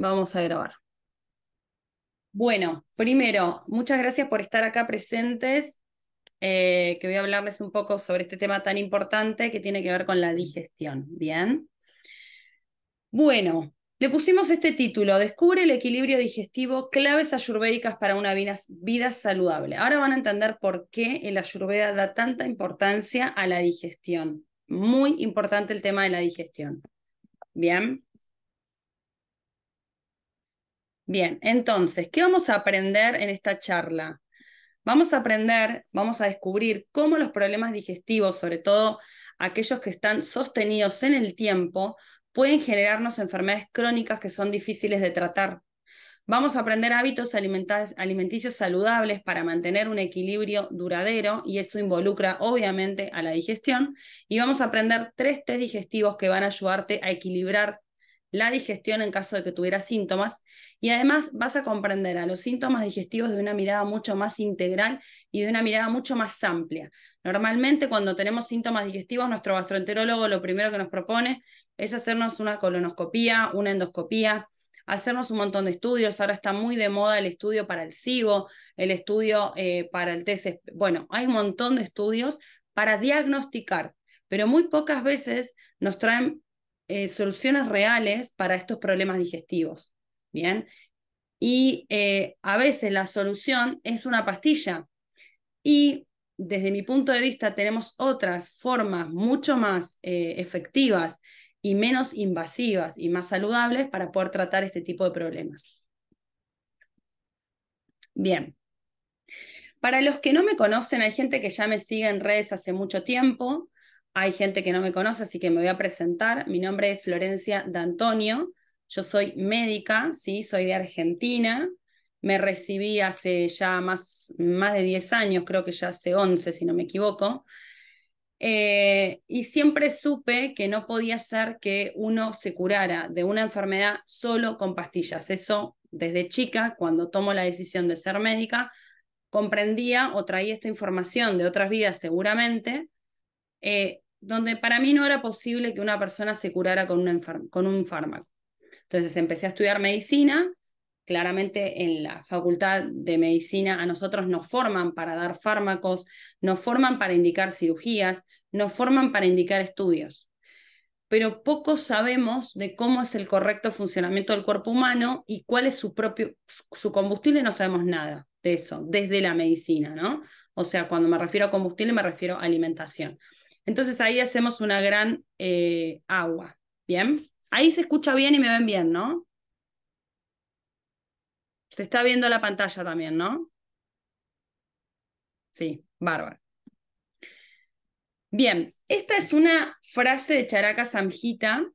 Vamos a grabar. Bueno, primero, muchas gracias por estar acá presentes, eh, que voy a hablarles un poco sobre este tema tan importante que tiene que ver con la digestión. Bien. Bueno, le pusimos este título, Descubre el equilibrio digestivo, claves ayurvédicas para una vida, vida, saludable. Ahora van a entender por qué el ayurveda da tanta importancia a la digestión. Muy importante el tema de la digestión. Bien. Bien, entonces, ¿qué vamos a aprender en esta charla? Vamos a aprender, vamos a descubrir cómo los problemas digestivos, sobre todo aquellos que están sostenidos en el tiempo, pueden generarnos enfermedades crónicas que son difíciles de tratar. Vamos a aprender hábitos alimenticios saludables para mantener un equilibrio duradero y eso involucra obviamente a la digestión. Y vamos a aprender tres test digestivos que van a ayudarte a equilibrar la digestión en caso de que tuviera síntomas y además vas a comprender a los síntomas digestivos de una mirada mucho más integral y de una mirada mucho más amplia. Normalmente cuando tenemos síntomas digestivos, nuestro gastroenterólogo lo primero que nos propone es hacernos una colonoscopía, una endoscopía, hacernos un montón de estudios. Ahora está muy de moda el estudio para el cibo el estudio eh, para el tesis Bueno, hay un montón de estudios para diagnosticar, pero muy pocas veces nos traen eh, soluciones reales para estos problemas digestivos. Bien. Y eh, a veces la solución es una pastilla. Y desde mi punto de vista tenemos otras formas mucho más eh, efectivas y menos invasivas y más saludables para poder tratar este tipo de problemas. Bien. Para los que no me conocen, hay gente que ya me sigue en redes hace mucho tiempo hay gente que no me conoce, así que me voy a presentar. Mi nombre es Florencia D'Antonio, yo soy médica, ¿sí? soy de Argentina, me recibí hace ya más, más de 10 años, creo que ya hace 11 si no me equivoco, eh, y siempre supe que no podía ser que uno se curara de una enfermedad solo con pastillas. Eso desde chica, cuando tomo la decisión de ser médica, comprendía o traía esta información de otras vidas seguramente, eh, donde para mí no era posible que una persona se curara con, una con un fármaco. Entonces empecé a estudiar medicina, claramente en la facultad de medicina a nosotros nos forman para dar fármacos, nos forman para indicar cirugías, nos forman para indicar estudios. Pero poco sabemos de cómo es el correcto funcionamiento del cuerpo humano y cuál es su propio, su combustible, no sabemos nada de eso, desde la medicina, ¿no? O sea, cuando me refiero a combustible me refiero a alimentación. Entonces ahí hacemos una gran eh, agua. ¿Bien? Ahí se escucha bien y me ven bien, ¿no? Se está viendo la pantalla también, ¿no? Sí, bárbaro. Bien, esta es una frase de Charaka Samjita.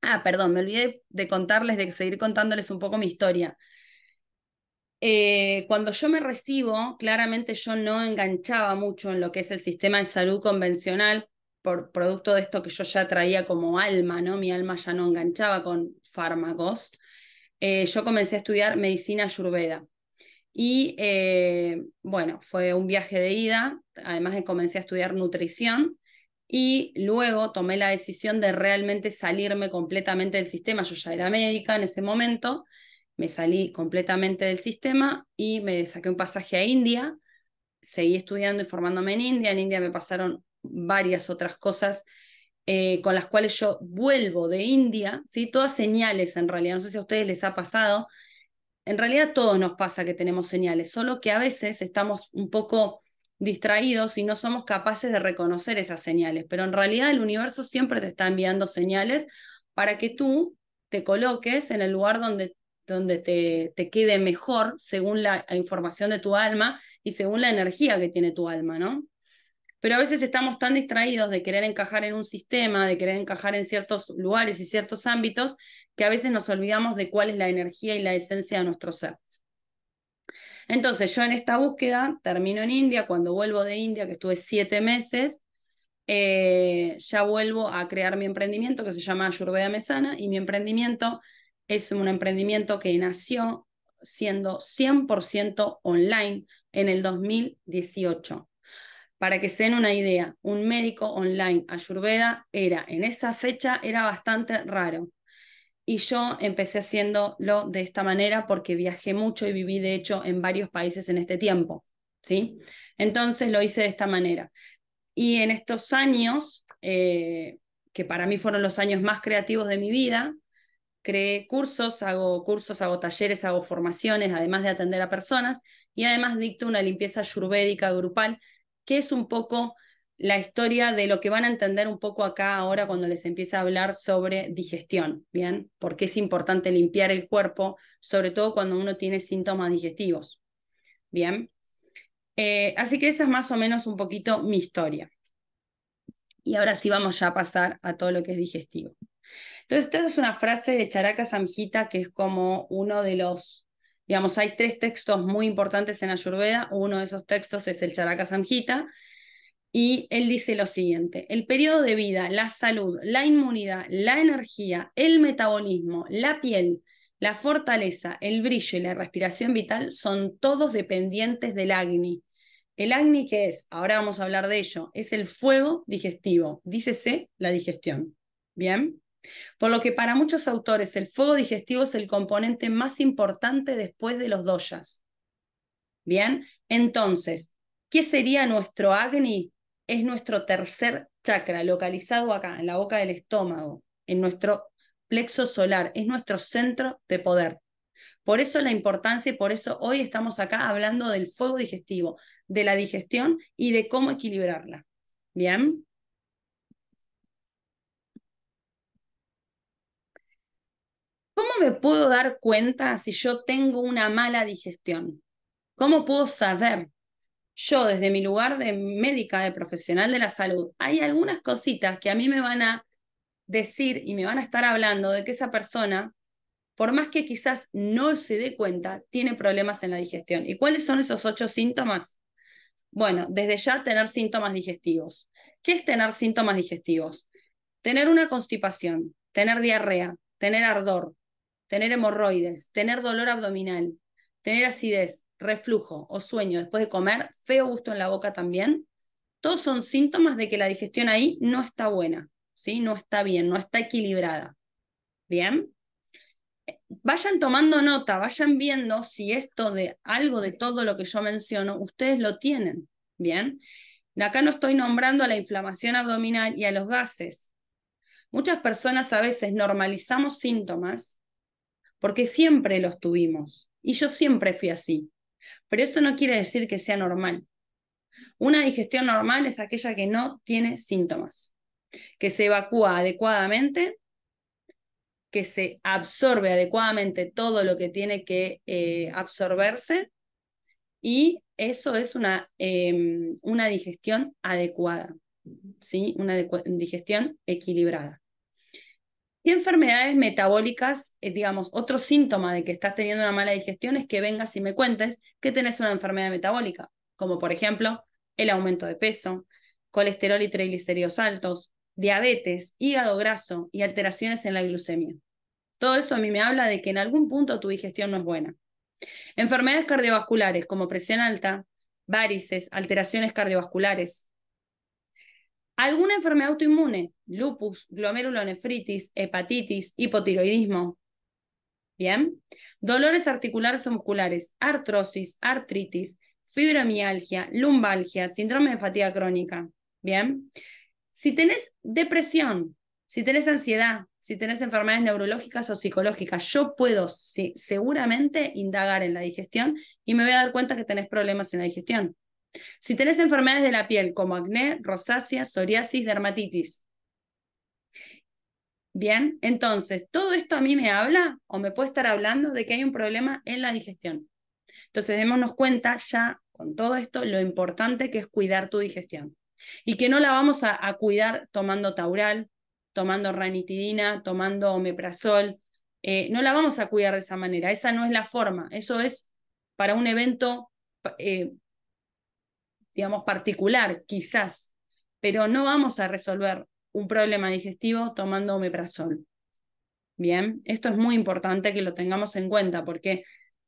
Ah, perdón, me olvidé de contarles, de seguir contándoles un poco mi historia. Eh, cuando yo me recibo, claramente yo no enganchaba mucho en lo que es el sistema de salud convencional por producto de esto que yo ya traía como alma, ¿no? Mi alma ya no enganchaba con fármacos. Eh, yo comencé a estudiar medicina ayurveda. Y eh, bueno, fue un viaje de ida, además de comencé a estudiar nutrición y luego tomé la decisión de realmente salirme completamente del sistema. Yo ya era médica en ese momento me salí completamente del sistema y me saqué un pasaje a India, seguí estudiando y formándome en India, en India me pasaron varias otras cosas eh, con las cuales yo vuelvo de India, ¿sí? todas señales en realidad, no sé si a ustedes les ha pasado, en realidad a todos nos pasa que tenemos señales, solo que a veces estamos un poco distraídos y no somos capaces de reconocer esas señales, pero en realidad el universo siempre te está enviando señales para que tú te coloques en el lugar donde donde te, quede mejor según la información de tu alma y según la energía que tiene tu alma, ¿no? Pero a veces estamos tan distraídos de querer encajar en un sistema, de querer encajar en ciertos lugares y ciertos ámbitos, que a veces nos olvidamos de cuál es la energía y la esencia de nuestro ser. Entonces, yo en esta búsqueda termino en India, cuando vuelvo de India, que estuve siete meses, eh, ya vuelvo a crear mi emprendimiento que se llama Ayurveda Mesana y mi emprendimiento es un emprendimiento que nació siendo 100% online en el 2018. Para que se den una idea, un médico online ayurveda era en esa fecha era bastante raro. Y yo empecé haciéndolo de esta manera porque viajé mucho y viví de hecho en varios países en este tiempo, ¿sí? Entonces lo hice de esta manera. Y en estos años, eh, que para mí fueron los años más creativos de mi vida, creé cursos, hago cursos, hago talleres, hago formaciones, además de atender a personas, y además dicto una limpieza ayurvédica grupal, que es un poco la historia de lo que van a entender un poco acá ahora cuando les empiece a hablar sobre digestión, ¿bien? Porque es importante limpiar el cuerpo, sobre todo cuando uno tiene síntomas digestivos, ¿bien? Eh, así que esa es más o menos un poquito mi historia. Y ahora sí vamos ya a pasar a todo lo que es digestivo. Entonces, esta es una frase de Charaka Samhita que es como uno de los, digamos, hay tres textos muy importantes en Ayurveda, uno de esos textos es el Charaka Samhita, y él dice lo siguiente, el periodo de vida, la salud, la inmunidad, la energía, el metabolismo, la piel, la fortaleza, el brillo y la respiración vital son todos dependientes del Agni. El Agni que es, ahora vamos a hablar de ello, es el fuego digestivo, dícese la digestión. ¿Bien? Por lo que para muchos autores el fuego digestivo es el componente más importante después de los doyas. Bien, entonces, ¿qué sería nuestro Agni? Es nuestro tercer chakra, localizado acá, en la boca del estómago, en nuestro plexo solar, es nuestro centro de poder. Por eso la importancia y por eso hoy estamos acá hablando del fuego digestivo, de la digestión y de cómo equilibrarla. Bien. ¿Cómo me puedo dar cuenta si yo tengo una mala digestión? ¿Cómo puedo saber? Yo desde mi lugar de médica, de profesional de la salud, hay algunas cositas que a mí me van a decir y me van a estar hablando de que esa persona, por más que quizás no se dé cuenta, tiene problemas en la digestión. ¿Y cuáles son esos ocho síntomas? Bueno, desde ya tener síntomas digestivos. ¿Qué es tener síntomas digestivos? Tener una constipación, tener diarrea, tener ardor, tener hemorroides, tener dolor abdominal, tener acidez, reflujo o sueño después de comer, feo gusto en la boca también, todos son síntomas de que la digestión ahí no está buena, ¿sí? no está bien, no está equilibrada. ¿Bien? Vayan tomando nota, vayan viendo si esto de algo de todo lo que yo menciono, ustedes lo tienen. ¿Bien? Acá no estoy nombrando a la inflamación abdominal y a los gases. Muchas personas a veces normalizamos síntomas porque siempre los tuvimos y yo siempre fui así. Pero eso no quiere decir que sea normal. Una digestión normal es aquella que no tiene síntomas, que se evacúa adecuadamente, que se absorbe adecuadamente todo lo que tiene que eh, absorberse y eso es una, em, una digestión adecuada, ¿sí? una digestión equilibrada. Y enfermedades metabólicas, eh, digamos, otro síntoma de que estás teniendo una mala digestión es que vengas y me cuentes que tenés una enfermedad metabólica, como por ejemplo el aumento de peso, colesterol y triglicéridos altos, diabetes, hígado graso y alteraciones en la glucemia. Todo eso a mí me habla de que en algún punto tu digestión no es buena. Enfermedades cardiovasculares como presión alta, varices, alteraciones cardiovasculares, alguna enfermedad autoinmune, lupus, glomerulonefritis, hepatitis, hipotiroidismo. Bien. Dolores articulares o musculares, artrosis, artritis, fibromialgia, lumbalgia, síndrome de fatiga crónica. Bien. Si tenés depresión, si tenés ansiedad, si tenés enfermedades neurológicas o psicológicas, yo puedo seguramente indagar en la digestión y me voy a dar cuenta que tenés problemas en la digestión. Si tenés enfermedades de la piel como acné, rosácea, psoriasis, dermatitis. Bien, entonces, todo esto a mí me habla o me puede estar hablando de que hay un problema en la digestión. Entonces, démonos cuenta ya con todo esto lo importante que es cuidar tu digestión y que no la vamos a, cuidar tomando taural, tomando ranitidina, tomando omeprazol. Eh, no la vamos a cuidar de esa manera, esa no es la forma, eso es para un evento eh, digamos, particular, quizás, pero no vamos a resolver un problema digestivo tomando omeprazol. Bien, esto es muy importante que lo tengamos en cuenta porque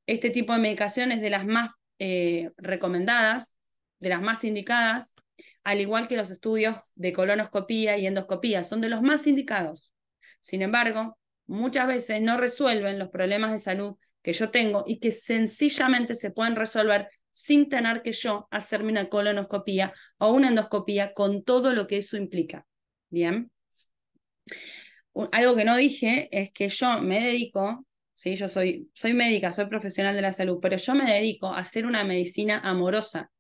este tipo de medicación es de las más eh, recomendadas, de las más indicadas, al igual que los estudios de colonoscopía y endoscopía, son de los más indicados. Sin embargo, muchas veces no resuelven los problemas de salud que yo tengo y que sencillamente se pueden resolver sin tener que yo hacerme una colonoscopía o una endoscopía con todo lo que eso implica. Bien. Algo que no dije es que yo me dedico, ¿sí? yo soy, soy médica, soy profesional de la salud, pero yo me dedico a hacer una medicina amorosa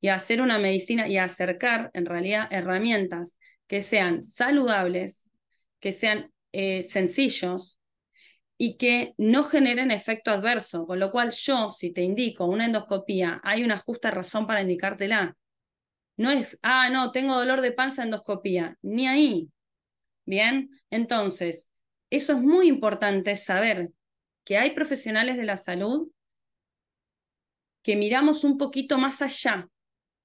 y a hacer una medicina y a acercar en realidad herramientas que sean saludables, que sean eh, sencillos, y que no generen efecto adverso, con lo cual yo, si te indico una endoscopía, hay una justa razón para indicártela. No es, ah, no, tengo dolor de panza, endoscopía, ni ahí. Bien, entonces, eso es muy importante saber que hay profesionales de la salud que miramos un poquito más allá,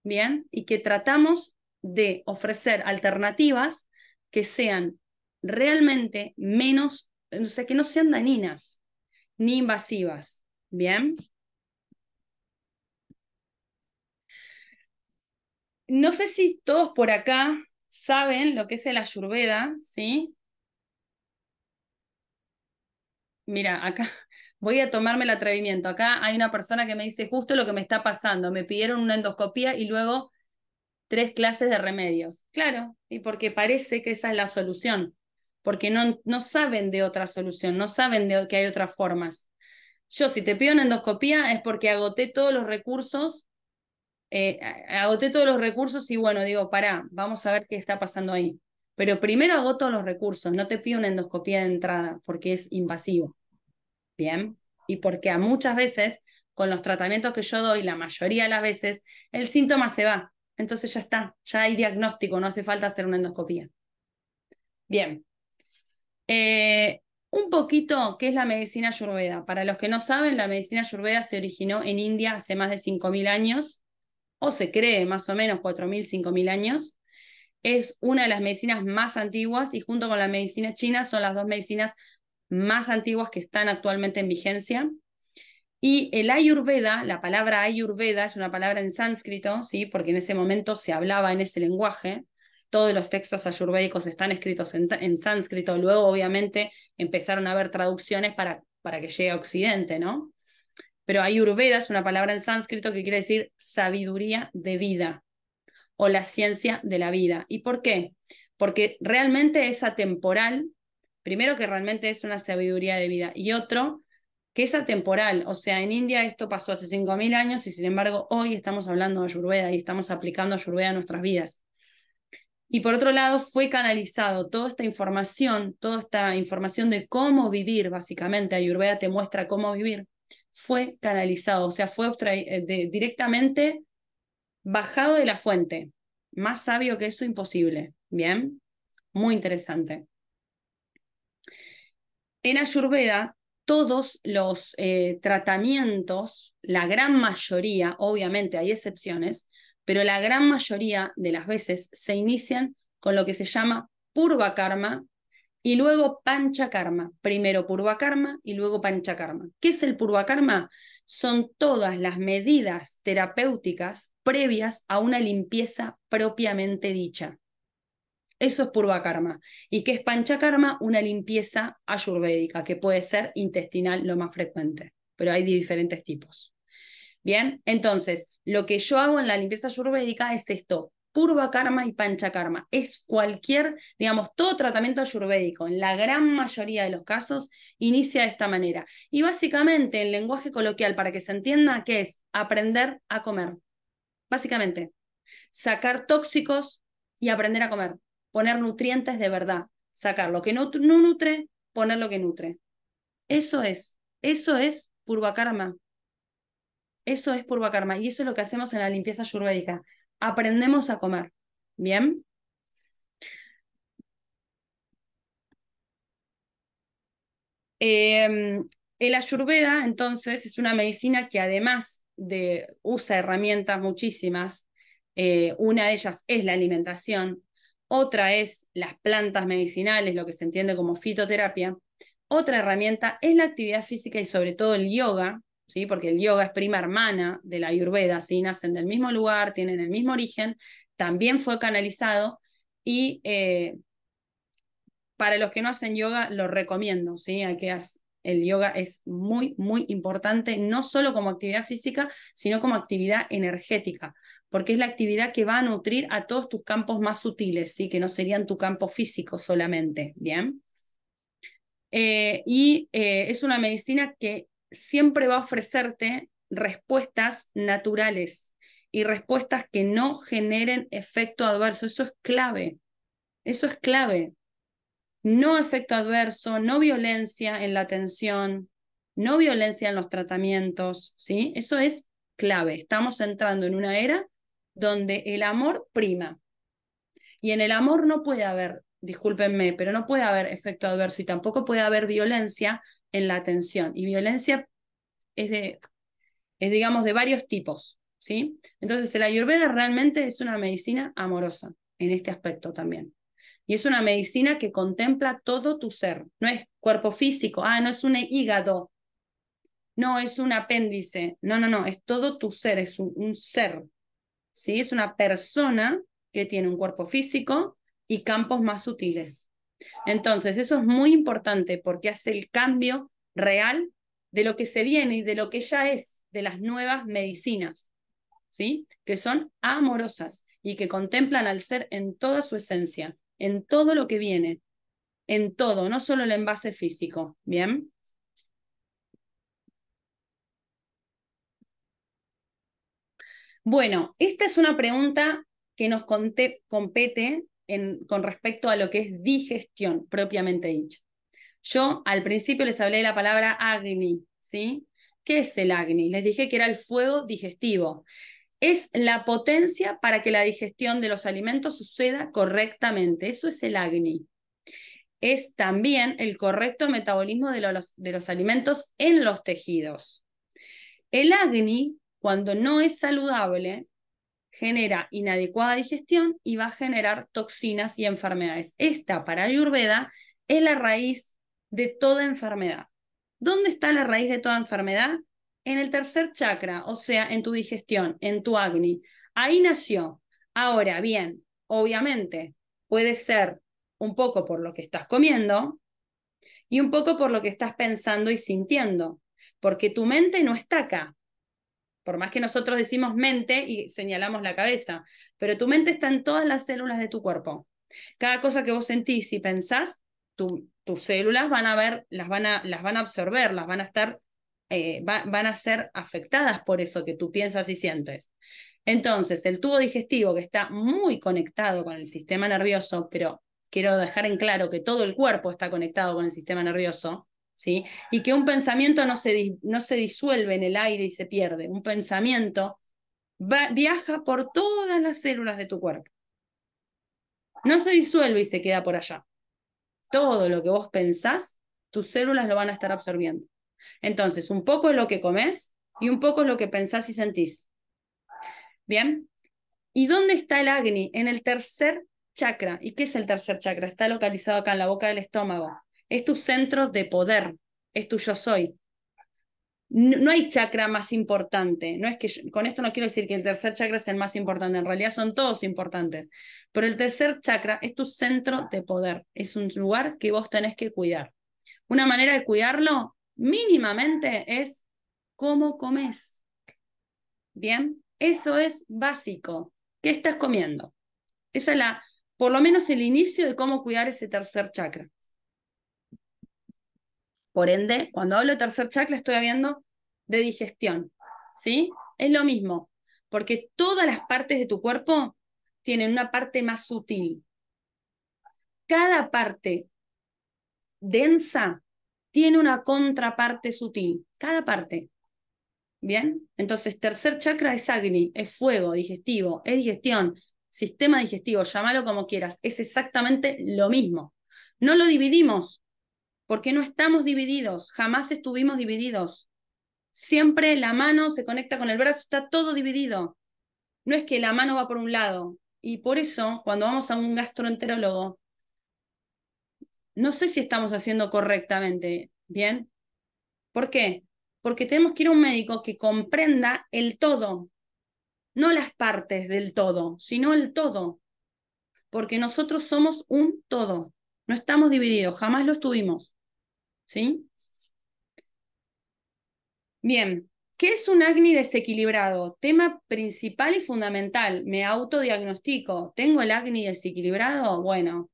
¿bien? Y que tratamos de ofrecer alternativas que sean realmente menos o sea, que no sean daninas, ni invasivas. ¿Bien? No sé si todos por acá saben lo que es el ayurveda, ¿sí? Mira, acá voy a tomarme el atrevimiento. Acá hay una persona que me dice justo lo que me está pasando. Me pidieron una endoscopía y luego tres clases de remedios. Claro, y porque parece que esa es la solución porque no, saben de otra solución, no saben de que hay otras formas. Yo si te pido una endoscopía es porque agoté todos los recursos, eh, agoté todos los recursos y bueno, digo, pará, vamos a ver qué está pasando ahí. Pero primero agoto los recursos, no te pido una endoscopía de entrada porque es invasivo. Bien, y porque a muchas veces con los tratamientos que yo doy, la mayoría de las veces, el síntoma se va. Entonces ya está, ya hay diagnóstico, no hace falta hacer una endoscopía. Bien, eh, un poquito, ¿qué es la medicina ayurveda? Para los que no saben, la medicina ayurveda se originó en India hace más de 5.000 años, o se cree más o menos 4.000, 5.000 años. Es una de las medicinas más antiguas y junto con la medicina china son las dos medicinas más antiguas que están actualmente en vigencia. Y el ayurveda, la palabra ayurveda es una palabra en sánscrito, ¿sí? porque en ese momento se hablaba en ese lenguaje todos los textos ayurvédicos están escritos en, sánscrito, luego obviamente empezaron a haber traducciones para, para que llegue a Occidente, ¿no? Pero Ayurveda es una palabra en sánscrito que quiere decir sabiduría de vida o la ciencia de la vida. ¿Y por qué? Porque realmente es atemporal, primero que realmente es una sabiduría de vida, y otro, que es atemporal. O sea, en India esto pasó hace 5.000 años y sin embargo hoy estamos hablando de Ayurveda y estamos aplicando Ayurveda a nuestras vidas. Y por otro lado, fue canalizado toda esta información, toda esta información de cómo vivir, básicamente, Ayurveda te muestra cómo vivir, fue canalizado, o sea, fue eh, directamente bajado de la fuente. Más sabio que eso, imposible. Bien, muy interesante. En Ayurveda, todos los eh, tratamientos, la gran mayoría, obviamente hay excepciones, pero la gran mayoría de las veces se inician con lo que se llama purva karma y luego pancha karma. Primero purva karma y luego pancha karma. ¿Qué es el purva karma? Son todas las medidas terapéuticas previas a una limpieza propiamente dicha. Eso es purva karma. ¿Y qué es pancha karma? Una limpieza ayurvédica, que puede ser intestinal lo más frecuente, pero hay diferentes tipos. Bien, entonces, lo que yo hago en la limpieza ayurvédica es esto, Purva Karma y Pancha Karma. Es cualquier, digamos, todo tratamiento ayurvédico, en la gran mayoría de los casos, inicia de esta manera. Y básicamente, en lenguaje coloquial, para que se entienda, que es aprender a comer. Básicamente, sacar tóxicos y aprender a comer. Poner nutrientes de verdad. Sacar lo que no, no nutre, poner lo que nutre. Eso es, eso es Purva Karma eso es purva karma y eso es lo que hacemos en la limpieza ayurvédica. Aprendemos a comer. ¿Bien? Em, el ayurveda, entonces, es una medicina que además de usa herramientas muchísimas, eh, una de ellas es la alimentación, otra es las plantas medicinales, lo que se entiende como fitoterapia, otra herramienta es la actividad física y sobre todo el yoga, porque el yoga es prima hermana de la ayurveda, ¿sí? nacen del mismo lugar, tienen el mismo origen, también fue canalizado y eh, para los que no hacen yoga lo recomiendo, ¿sí? el yoga es muy, muy importante, no solo como actividad física, sino como actividad energética, porque es la actividad que va a nutrir a todos tus campos más sutiles, ¿sí? que no serían tu campo físico solamente, ¿bien? Eh, y eh, es una medicina que siempre va a ofrecerte respuestas naturales y respuestas que no generen efecto adverso. Eso es clave. Eso es clave. No efecto adverso, no violencia en la atención, no violencia en los tratamientos, ¿sí? Eso es clave. Estamos entrando en una era donde el amor prima. Y en el amor no puede haber, discúlpenme, pero no puede haber efecto adverso y tampoco puede haber violencia en la atención. Y violencia es, de, es digamos, de varios tipos. ¿sí? Entonces, el ayurveda realmente es una medicina amorosa en este aspecto también. Y es una medicina que contempla todo tu ser. No es cuerpo físico, ah, no es un hígado, no es un apéndice. No, no, no, es todo tu ser, es un, un ser. ¿sí? Es una persona que tiene un cuerpo físico y campos más sutiles. Entonces, eso es muy importante porque hace el cambio real de lo que se viene y de lo que ya es, de las nuevas medicinas, ¿sí? Que son amorosas y que contemplan al ser en toda su esencia, en todo lo que viene, en todo, no solo el envase físico, ¿bien? Bueno, esta es una pregunta que nos compete con respecto a lo que es digestión propiamente dicha. Yo al principio les hablé de la palabra agni, ¿sí? ¿Qué es el agni? Les dije que era el fuego digestivo. Es la potencia para que la digestión de los alimentos suceda correctamente. Eso es el agni. Es también el correcto metabolismo de los, de los alimentos en los tejidos. El agni, cuando no es saludable, genera inadecuada digestión y va a generar toxinas y enfermedades. Esta, para Ayurveda, es la raíz de toda enfermedad. ¿Dónde está la raíz de toda enfermedad? En el tercer chakra, o sea, en tu digestión, en tu agni. Ahí nació. Ahora, bien, obviamente puede ser un poco por lo que estás comiendo y un poco por lo que estás pensando y sintiendo, porque tu mente no está acá, por más que nosotros decimos mente y señalamos la cabeza, pero tu mente está en todas las células de tu cuerpo. Cada cosa que vos sentís y pensás, tus células van a ver, las van a, las van a absorber, las van a estar, eh, van a ser afectadas por eso que tú piensas y sientes. Entonces, el tubo digestivo que está muy conectado con el sistema nervioso, pero quiero dejar en claro que todo el cuerpo está conectado con el sistema nervioso, y que un pensamiento no se, no se disuelve en el aire y se pierde. Un pensamiento viaja por todas las células de tu cuerpo. No se disuelve y se queda por allá. Todo lo que vos pensás, tus células lo van a estar absorbiendo. Entonces, un poco es lo que comes y un poco es lo que pensás y sentís. ¿Bien? ¿Y dónde está el Agni? En el tercer chakra. ¿Y qué es el tercer chakra? Está localizado acá en la boca del estómago es tu centro de poder, es tu yo soy. No, hay chakra más importante, no es que con esto no quiero decir que el tercer chakra es el más importante, en realidad son todos importantes, pero el tercer chakra es tu centro de poder, es un lugar que vos tenés que cuidar. Una manera de cuidarlo mínimamente es cómo comes. Bien, eso es básico. ¿Qué estás comiendo? Esa es la, por lo menos el inicio de cómo cuidar ese tercer chakra. Por ende, cuando hablo de tercer chakra, estoy hablando de digestión. ¿Sí? Es lo mismo, porque todas las partes de tu cuerpo tienen una parte más sutil. Cada parte densa tiene una contraparte sutil, cada parte. ¿Bien? Entonces, tercer chakra es Agni, es fuego digestivo, es digestión, sistema digestivo, llámalo como quieras, es exactamente lo mismo. No lo dividimos, porque no estamos divididos, jamás estuvimos divididos. Siempre la mano se conecta con el brazo, está todo dividido. No es que la mano va por un lado. Y por eso, cuando vamos a un gastroenterólogo, no sé si estamos haciendo correctamente, ¿bien? ¿Por qué? Porque tenemos que ir a un médico que comprenda el todo, no las partes del todo, sino el todo. Porque nosotros somos un todo, no estamos divididos, jamás lo estuvimos. ¿sí? Bien, ¿qué es un acné desequilibrado? Tema principal y fundamental, me autodiagnostico, ¿tengo el acné desequilibrado? Bueno,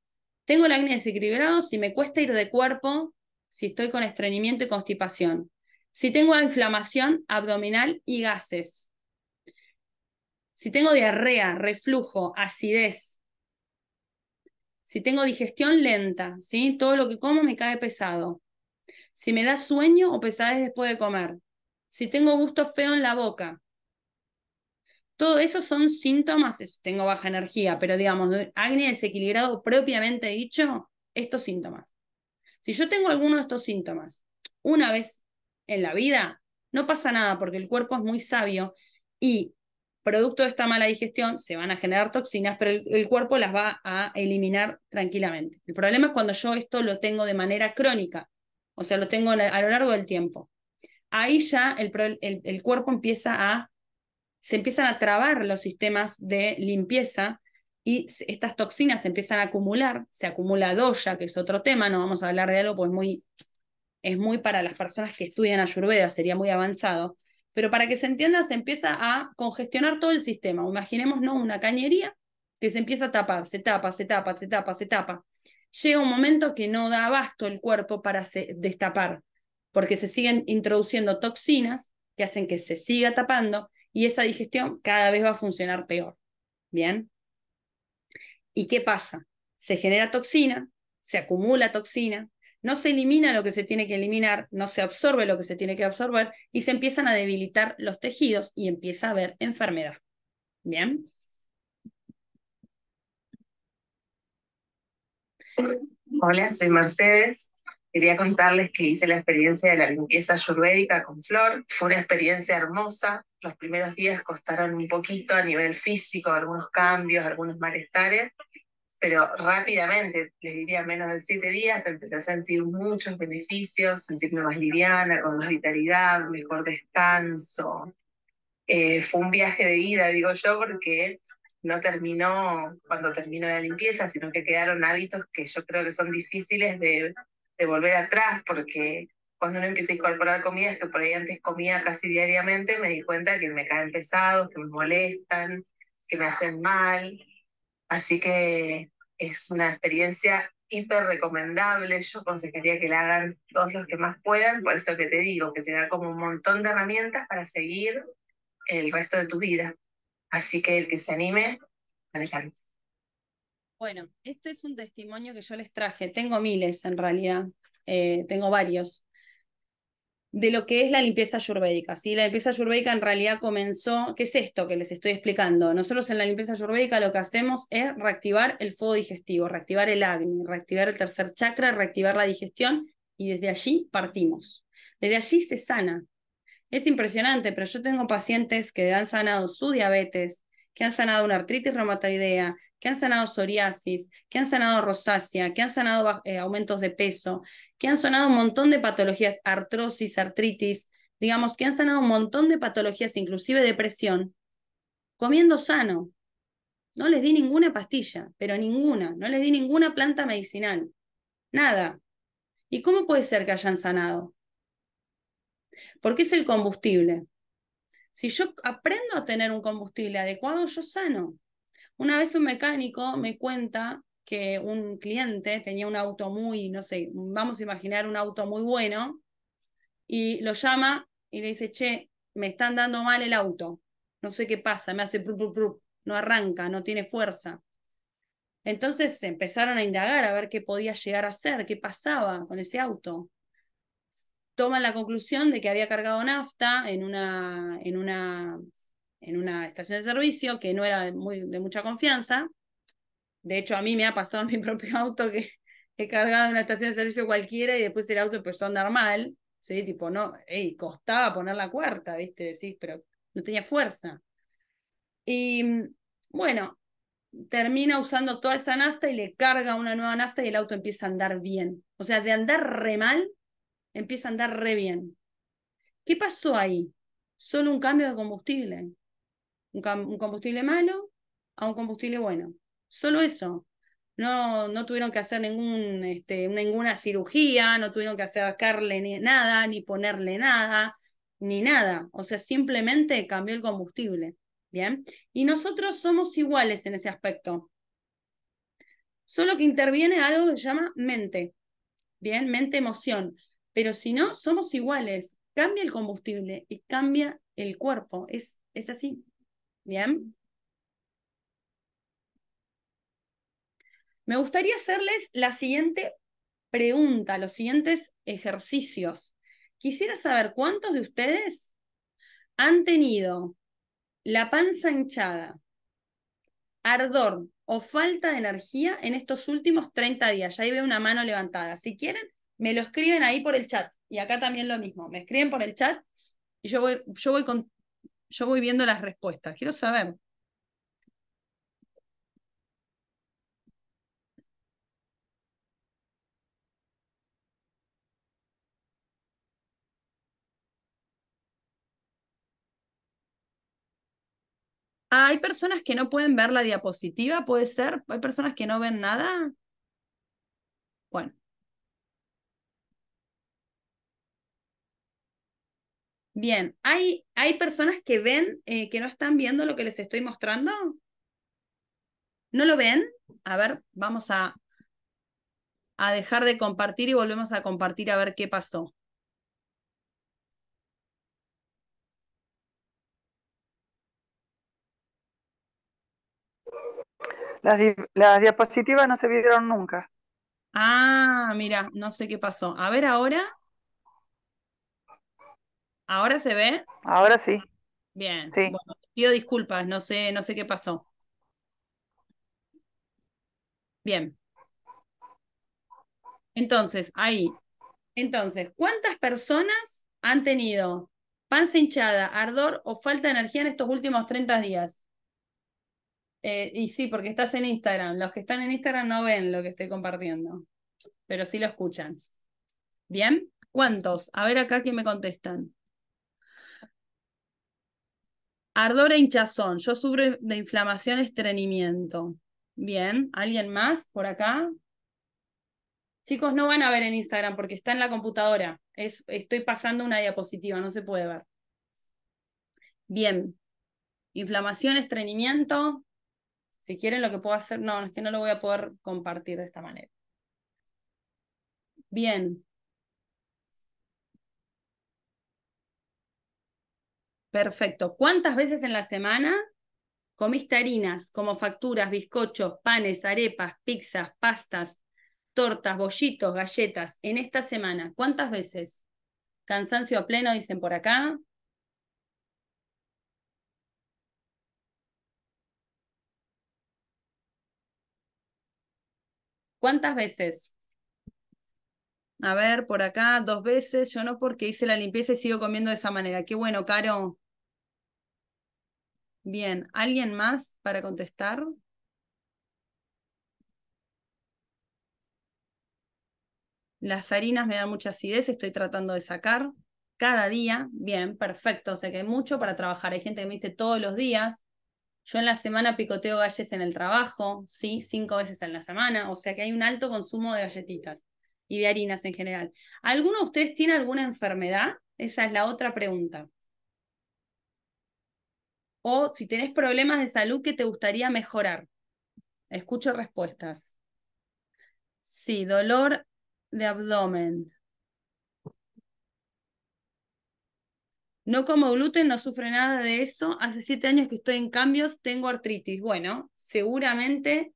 tengo el acné desequilibrado si me cuesta ir de cuerpo, si estoy con estreñimiento y constipación, si tengo inflamación abdominal y gases, si tengo diarrea, reflujo, acidez, si tengo digestión lenta, ¿sí? todo lo que como me cae pesado, si me da sueño o pesadez después de comer, si tengo gusto feo en la boca. Todo eso son síntomas, tengo baja energía, pero digamos, de acné desequilibrado propiamente dicho, estos síntomas. Si yo tengo alguno de estos síntomas una vez en la vida, no pasa nada porque el cuerpo es muy sabio y producto de esta mala digestión se van a generar toxinas, pero el cuerpo las va a eliminar tranquilamente. El problema es cuando yo esto lo tengo de manera crónica, o sea, lo tengo a lo largo del tiempo. Ahí ya el, cuerpo empieza a, se empiezan a trabar los sistemas de limpieza y estas toxinas se empiezan a acumular, se acumula doya, que es otro tema, no vamos a hablar de algo, pues muy, es muy para las personas que estudian ayurveda, sería muy avanzado, pero para que se entienda, se empieza a congestionar todo el sistema. Imaginemos una cañería que se empieza a tapar, se tapa, se tapa, se tapa, se tapa llega un momento que no da abasto el cuerpo para destapar, porque se siguen introduciendo toxinas que hacen que se siga tapando y esa digestión cada vez va a funcionar peor. ¿Bien? ¿Y qué pasa? Se genera toxina, se acumula toxina, no se elimina lo que se tiene que eliminar, no se absorbe lo que se tiene que absorber y se empiezan a debilitar los tejidos y empieza a haber enfermedad. ¿Bien? Hola, soy Mercedes. Quería contarles que hice la experiencia de la limpieza ayurvédica con Flor. Fue una experiencia hermosa. Los primeros días costaron un poquito a nivel físico, algunos cambios, algunos malestares, pero rápidamente, les diría menos de siete días, empecé a sentir muchos beneficios, sentirme más liviana, con más vitalidad, mejor descanso. Eh, fue un viaje de ida, digo yo, porque no terminó cuando terminó la limpieza, sino que quedaron hábitos que yo creo que son difíciles de, volver atrás, porque cuando uno empieza a incorporar comidas que por ahí antes comía casi diariamente, me di cuenta que me caen pesados, que me molestan, que me hacen mal. Así que es una experiencia hiper recomendable. Yo aconsejaría que la hagan todos los que más puedan, por esto que te digo, que te da como un montón de herramientas para seguir el resto de tu vida. Así que el que se anime, adelante. Bueno, este es un testimonio que yo les traje. Tengo miles en realidad, eh, tengo varios, de lo que es la limpieza ayurvédica. ¿sí? La limpieza ayurvédica en realidad comenzó, ¿qué es esto que les estoy explicando? Nosotros en la limpieza ayurvédica lo que hacemos es reactivar el fuego digestivo, reactivar el acné, reactivar el tercer chakra, reactivar la digestión y desde allí partimos. Desde allí se sana. Es impresionante, pero yo tengo pacientes que han sanado su diabetes, que han sanado una artritis reumatoidea, que han sanado psoriasis, que han sanado rosácea, que han sanado eh, aumentos de peso, que han sanado un montón de patologías, artrosis, artritis, digamos, que han sanado un montón de patologías, inclusive depresión, comiendo sano. No les di ninguna pastilla, pero ninguna, no les di ninguna planta medicinal, nada. ¿Y cómo puede ser que hayan sanado? porque es el combustible. Si yo aprendo a tener un combustible adecuado, yo sano. Una vez un mecánico me cuenta que un cliente tenía un auto muy, no sé, vamos a imaginar un auto muy bueno, y lo llama y le dice, che, me están dando mal el auto, no sé qué pasa, me hace no arranca, no tiene fuerza. Entonces empezaron a indagar a ver qué podía llegar a ser, qué pasaba con ese auto toma la conclusión de que había cargado nafta en una, en una, en una estación de servicio que no era de, muy, de mucha confianza. De hecho, a mí me ha pasado en mi propio auto que he cargado en una estación de servicio cualquiera y después el auto empezó a andar mal. ¿sí? Tipo, no, costaba poner la cuarta, ¿viste? pero no tenía fuerza. Y bueno, termina usando toda esa nafta y le carga una nueva nafta y el auto empieza a andar bien. O sea, de andar re mal, empieza a andar re bien. ¿Qué pasó ahí? Solo un cambio de combustible. Un, combustible malo a un combustible bueno. Solo eso. No, no tuvieron que hacer ningún, este, ninguna cirugía, no tuvieron que acercarle nada, ni ponerle nada, ni nada. O sea, simplemente cambió el combustible. ¿Bien? Y nosotros somos iguales en ese aspecto. Solo que interviene algo que se llama mente. ¿Bien? Mente-emoción. Pero si no, somos iguales. Cambia el combustible y cambia el cuerpo. Es, es así. ¿Bien? Me gustaría hacerles la siguiente pregunta, los siguientes ejercicios. Quisiera saber cuántos de ustedes han tenido la panza hinchada, ardor o falta de energía en estos últimos 30 días. Ya ahí veo una mano levantada. Si quieren, me lo escriben ahí por el chat. Y acá también lo mismo, me escriben por el chat y yo voy, yo voy, con, yo voy viendo las respuestas. Quiero saber. Ah, hay personas que no pueden ver la diapositiva, puede ser. Hay personas que no ven nada. Bueno. Bien, ¿hay, hay personas que ven eh, que no están viendo lo que les estoy mostrando? ¿No lo ven? A ver, vamos a, a dejar de compartir y volvemos a compartir a ver qué pasó. las diapositivas no se vieron nunca. Ah, mira, no sé qué pasó. A ver ahora. ¿Ahora se ve? Ahora sí. Bien. Sí. pido disculpas, no sé, no sé qué pasó. Bien. Entonces, ahí. Entonces, ¿cuántas personas han tenido panza hinchada, ardor o falta de energía en estos últimos 30 días? Eh, y sí, porque estás en Instagram. Los que están en Instagram no ven lo que estoy compartiendo, pero sí lo escuchan. ¿Bien? ¿Cuántos? A ver acá quién me contestan. Ardor e hinchazón. Yo sufro de inflamación, estreñimiento. Bien, ¿alguien más por acá? Chicos, no van a ver en Instagram porque está en la computadora. Es, estoy pasando una diapositiva, no se puede ver. Bien. Inflamación, estreñimiento. Si quieren lo que puedo hacer, no, es que no lo voy a poder compartir de esta manera. Bien. Perfecto. ¿Cuántas veces en la semana comiste harinas como facturas, bizcochos, panes, arepas, pizzas, pastas, tortas, bollitos, galletas en esta semana? ¿Cuántas veces? Cansancio a pleno, dicen por acá. ¿Cuántas veces? A ver, por acá, dos veces. Yo no porque hice la limpieza y sigo comiendo de esa manera. Qué bueno, Caro. Bien, ¿alguien más para contestar? Las harinas me dan mucha acidez, estoy tratando de sacar cada día. Bien, perfecto, o sea que hay mucho para trabajar. Hay gente que me dice todos los días. Yo en la semana picoteo galletas en el trabajo, sí, cinco veces en la semana, o sea que hay un alto consumo de galletitas y de harinas en general. ¿Alguno de ustedes tiene alguna enfermedad? Esa es la otra pregunta o si tenés problemas de salud que te gustaría mejorar. Escucho respuestas. Sí, dolor de abdomen. No como gluten, no sufre nada de eso. Hace siete años que estoy en cambios, tengo artritis. Bueno, seguramente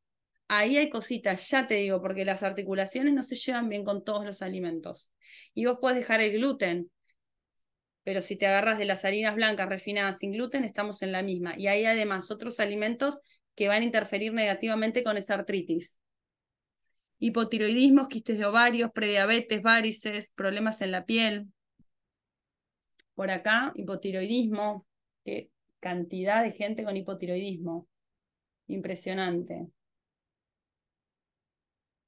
ahí hay cositas, ya te digo, porque las articulaciones no se llevan bien con todos los alimentos. Y vos podés dejar el gluten, pero si te agarras de las harinas blancas refinadas sin gluten, estamos en la misma. Y hay además otros alimentos que van a interferir negativamente con esa artritis. Hipotiroidismo, quistes de ovarios, prediabetes, varices, problemas en la piel. Por acá, hipotiroidismo. Qué cantidad de gente con hipotiroidismo. Impresionante.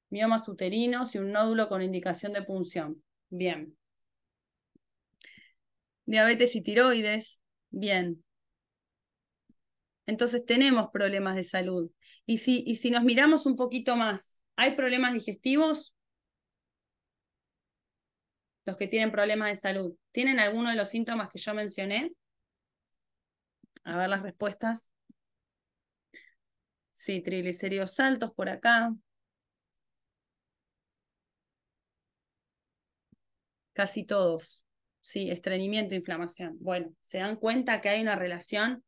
Miomas uterinos y un nódulo con indicación de punción. Bien diabetes y tiroides, bien. Entonces tenemos problemas de salud. Y si, y si nos miramos un poquito más, ¿hay problemas digestivos? Los que tienen problemas de salud, ¿tienen alguno de los síntomas que yo mencioné? A ver las respuestas. Sí, triglicéridos altos por acá. Casi todos sí, estreñimiento, inflamación. Bueno, se dan cuenta que hay una relación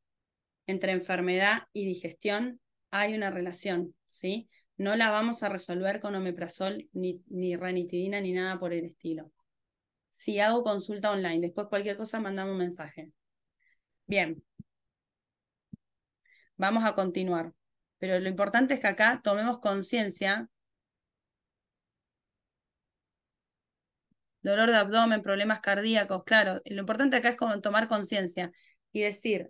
entre enfermedad y digestión, hay una relación, ¿sí? No la vamos a resolver con omeprazol, ni, ni ranitidina, ni nada por el estilo. Si hago consulta online, después cualquier cosa, mandame un mensaje. Bien. Vamos a continuar. Pero lo importante es que acá tomemos conciencia dolor de abdomen, problemas cardíacos, claro, lo importante acá es como tomar conciencia y decir,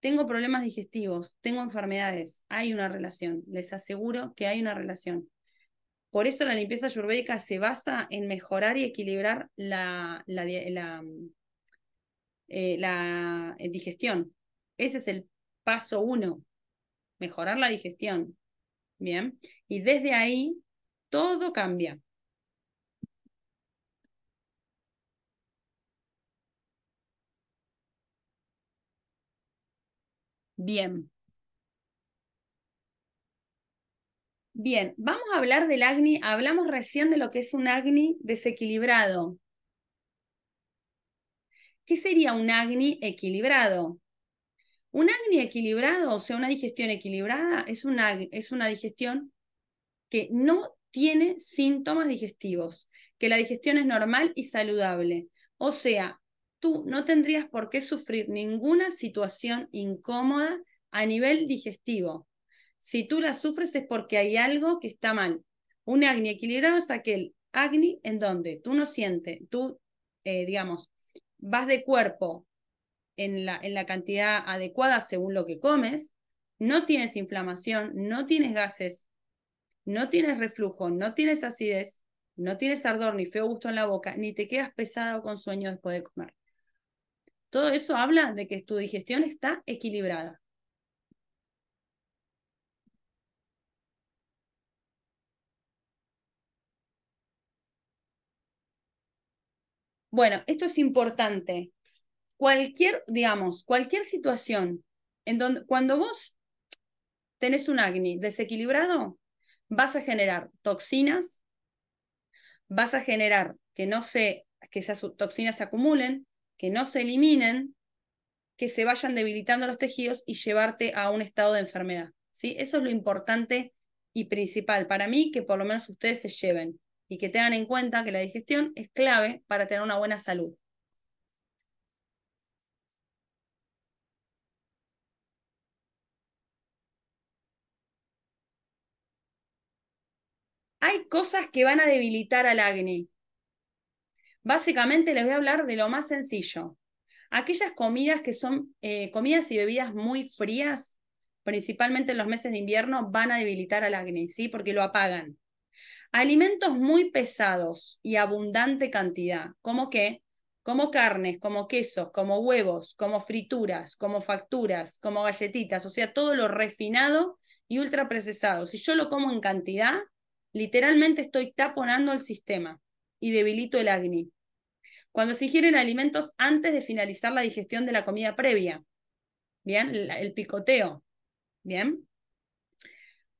tengo problemas digestivos, tengo enfermedades, hay una relación, les aseguro que hay una relación. Por eso la limpieza ayurvédica se basa en mejorar y equilibrar la, la, la eh, eh, digestión. Ese es el paso uno, mejorar la digestión. Bien, y desde ahí todo cambia. Bien. Bien, vamos a hablar del AGNI. Hablamos recién de lo que es un AGNI desequilibrado. ¿Qué sería un AGNI equilibrado? Un AGNI equilibrado, o sea, una digestión equilibrada, es una, es una digestión que no tiene síntomas digestivos, que la digestión es normal y saludable. O sea, tú no tendrías por qué sufrir ninguna situación incómoda a nivel digestivo. Si tú la sufres es porque hay algo que está mal. Un agni equilibrado es aquel agni en donde tú no sientes, tú, eh, digamos, vas de cuerpo en la, en la cantidad adecuada según lo que comes, no tienes inflamación, no tienes gases, no tienes reflujo, no tienes acidez, no tienes ardor ni feo gusto en la boca, ni te quedas pesado con sueño después de comer. Todo eso habla de que tu digestión está equilibrada. Bueno, esto es importante. Cualquier, digamos, cualquier situación en donde cuando vos tenés un acné desequilibrado, vas a generar toxinas, vas a generar que no sé que esas toxinas se acumulen, que no se eliminen, que se vayan debilitando los tejidos y llevarte a un estado de enfermedad. ¿sí? Eso es lo importante y principal para mí, que por lo menos ustedes se lleven y que tengan en cuenta que la digestión es clave para tener una buena salud. Hay cosas que van a debilitar al acné. Básicamente les voy a hablar de lo más sencillo. Aquellas comidas que son eh, comidas y bebidas muy frías, principalmente en los meses de invierno, van a debilitar al acné, ¿sí? Porque lo apagan. Alimentos muy pesados y abundante cantidad, como qué, como carnes, como quesos, como huevos, como frituras, como facturas, como galletitas, o sea, todo lo refinado y ultra procesado, Si yo lo como en cantidad, literalmente estoy taponando el sistema y debilito el acné. Cuando se ingieren alimentos antes de finalizar la digestión de la comida previa. Bien, el, picoteo. Bien.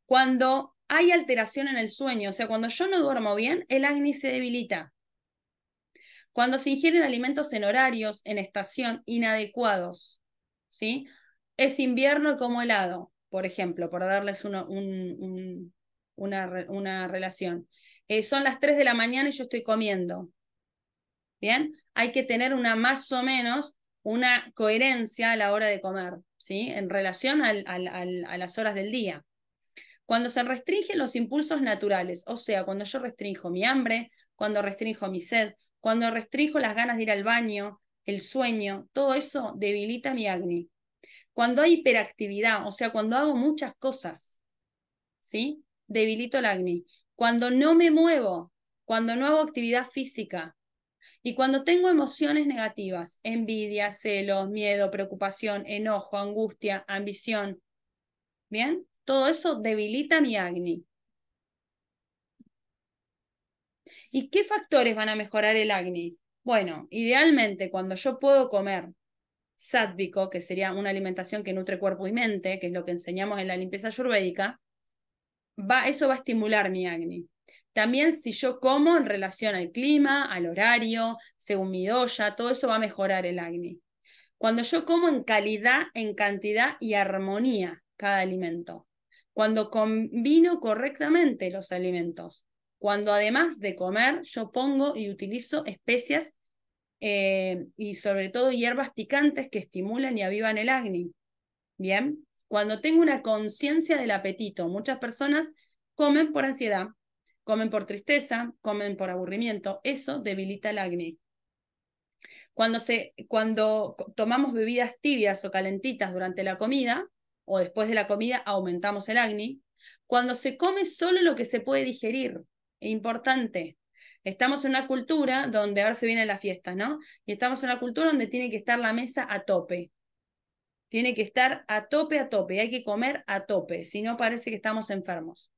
Cuando hay alteración en el sueño, o sea, cuando yo no duermo bien, el acné se debilita. Cuando se ingieren alimentos en horarios, en estación, inadecuados. ¿Sí? Es invierno como helado, por ejemplo, por darles una, una relación. Eh, son las 3 de la mañana y yo estoy comiendo. Bien, hay que tener una más o menos una coherencia a la hora de comer, ¿sí? En relación a las horas del día. Cuando se restringen los impulsos naturales, o sea, cuando yo restrinjo mi hambre, cuando restrinjo mi sed, cuando restrinjo las ganas de ir al baño, el sueño, todo eso debilita mi acné. Cuando hay hiperactividad, o sea, cuando hago muchas cosas, ¿sí? Debilito el acné cuando no me muevo, cuando no hago actividad física y cuando tengo emociones negativas, envidia, celos, miedo, preocupación, enojo, angustia, ambición. ¿Bien? Todo eso debilita mi Agni. ¿Y qué factores van a mejorar el Agni? Bueno, idealmente cuando yo puedo comer sádvico, que sería una alimentación que nutre cuerpo y mente, que es lo que enseñamos en la limpieza ayurvédica, eso va a estimular mi acné. También si yo como en relación al clima, al horario, según mi doya, todo eso va a mejorar el acné. Cuando yo como en calidad, en cantidad y armonía cada alimento. Cuando combino correctamente los alimentos. Cuando además de comer, yo pongo y utilizo especias eh, y sobre todo hierbas picantes que estimulan y avivan el acné. Bien cuando tengo una conciencia del apetito. Muchas personas comen por ansiedad, comen por tristeza, comen por aburrimiento. Eso debilita el acné. Cuando, cuando tomamos bebidas tibias o calentitas durante la comida o después de la comida, aumentamos el acné. Cuando se come solo lo que se puede digerir, importante. Estamos en una cultura donde ahora se viene la fiesta, ¿no? Y estamos en una cultura donde tiene que estar la mesa a tope tiene que estar a tope, a tope, hay que comer a tope, si no parece que estamos enfermos.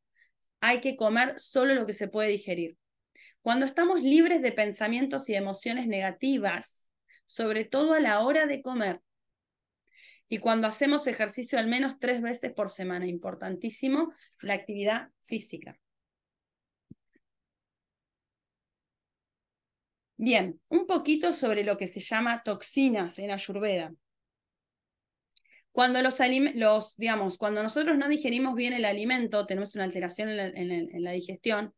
Hay que comer solo lo que se puede digerir. Cuando estamos libres de pensamientos y emociones negativas, sobre todo a la hora de comer, y cuando hacemos ejercicio al menos tres veces por semana, importantísimo, la actividad física. Bien, un poquito sobre lo que se llama toxinas en Ayurveda. Cuando los, los, digamos, cuando nosotros no digerimos bien el alimento, tenemos una alteración en la, digestión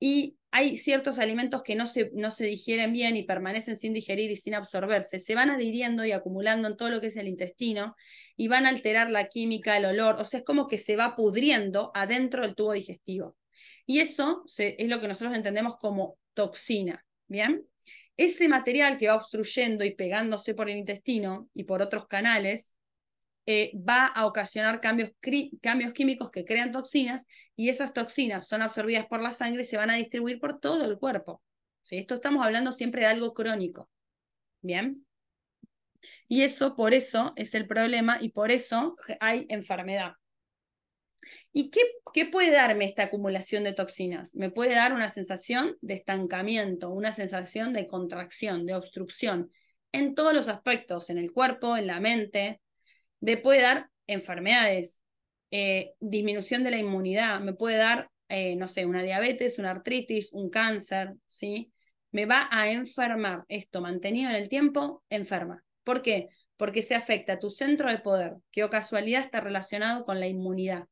y hay ciertos alimentos que no se, no se digieren bien y permanecen sin digerir y sin absorberse, se van adhiriendo y acumulando en todo lo que es el intestino y van a alterar la química, el olor, o sea, es como que se va pudriendo adentro del tubo digestivo. Y eso es lo que nosotros entendemos como toxina, ¿bien? Ese material que va obstruyendo y pegándose por el intestino y por otros canales eh, va a ocasionar cambios, cambios químicos que crean toxinas y esas toxinas son absorbidas por la sangre y se van a distribuir por todo el cuerpo. Si Esto estamos hablando siempre de algo crónico. ¿Bien? Y eso, por eso, es el problema y por eso hay enfermedad. ¿Y qué, puede darme esta acumulación de toxinas? Me puede dar una sensación de estancamiento, una sensación de contracción, de obstrucción, en todos los aspectos, en el cuerpo, en la mente, me puede dar enfermedades, eh, disminución de la inmunidad, me puede dar, eh, no sé, una diabetes, una artritis, un cáncer, ¿sí? Me va a enfermar esto mantenido en el tiempo, enferma. ¿Por qué? Porque se afecta a tu centro de poder, que o casualidad está relacionado con la inmunidad.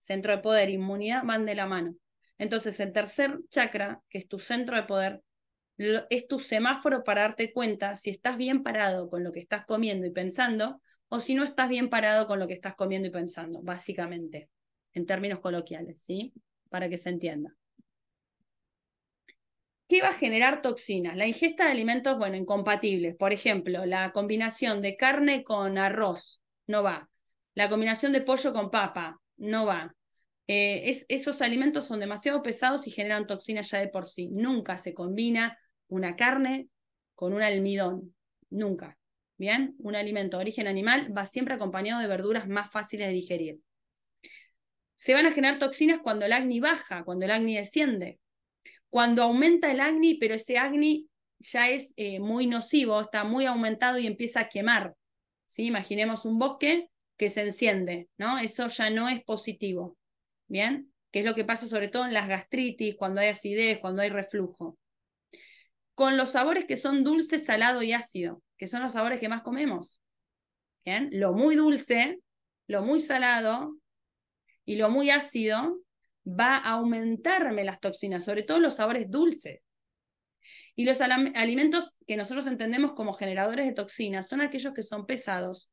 Centro de poder, inmunidad van de la mano. Entonces, el tercer chakra, que es tu centro de poder, es tu semáforo para darte cuenta si estás bien parado con lo que estás comiendo y pensando o si no estás bien parado con lo que estás comiendo y pensando, básicamente, en términos coloquiales, ¿sí? Para que se entienda. ¿Qué va a generar toxinas? La ingesta de alimentos, bueno, incompatibles. Por ejemplo, la combinación de carne con arroz no va. La combinación de pollo con papa no va. Eh, es, esos alimentos son demasiado pesados y generan toxinas ya de por sí. Nunca se combina una carne con un almidón. Nunca un alimento de origen animal va siempre acompañado de verduras más fáciles de digerir. Se van a generar toxinas cuando el acné baja, cuando el acné desciende. Cuando aumenta el acné, pero ese acné ya es eh, muy nocivo, está muy aumentado y empieza a quemar. Imaginemos un bosque que se enciende, ¿no? Eso ya no es positivo. ¿Bien? Que es lo que pasa sobre todo en las gastritis, cuando hay acidez, cuando hay reflujo. Con los sabores que son dulce, salado y ácido que son los sabores que más comemos. Lo muy dulce, lo muy salado y lo muy ácido va a aumentarme las toxinas, sobre todo los sabores dulces. Y los alimentos que nosotros entendemos como generadores de toxinas son aquellos que son pesados,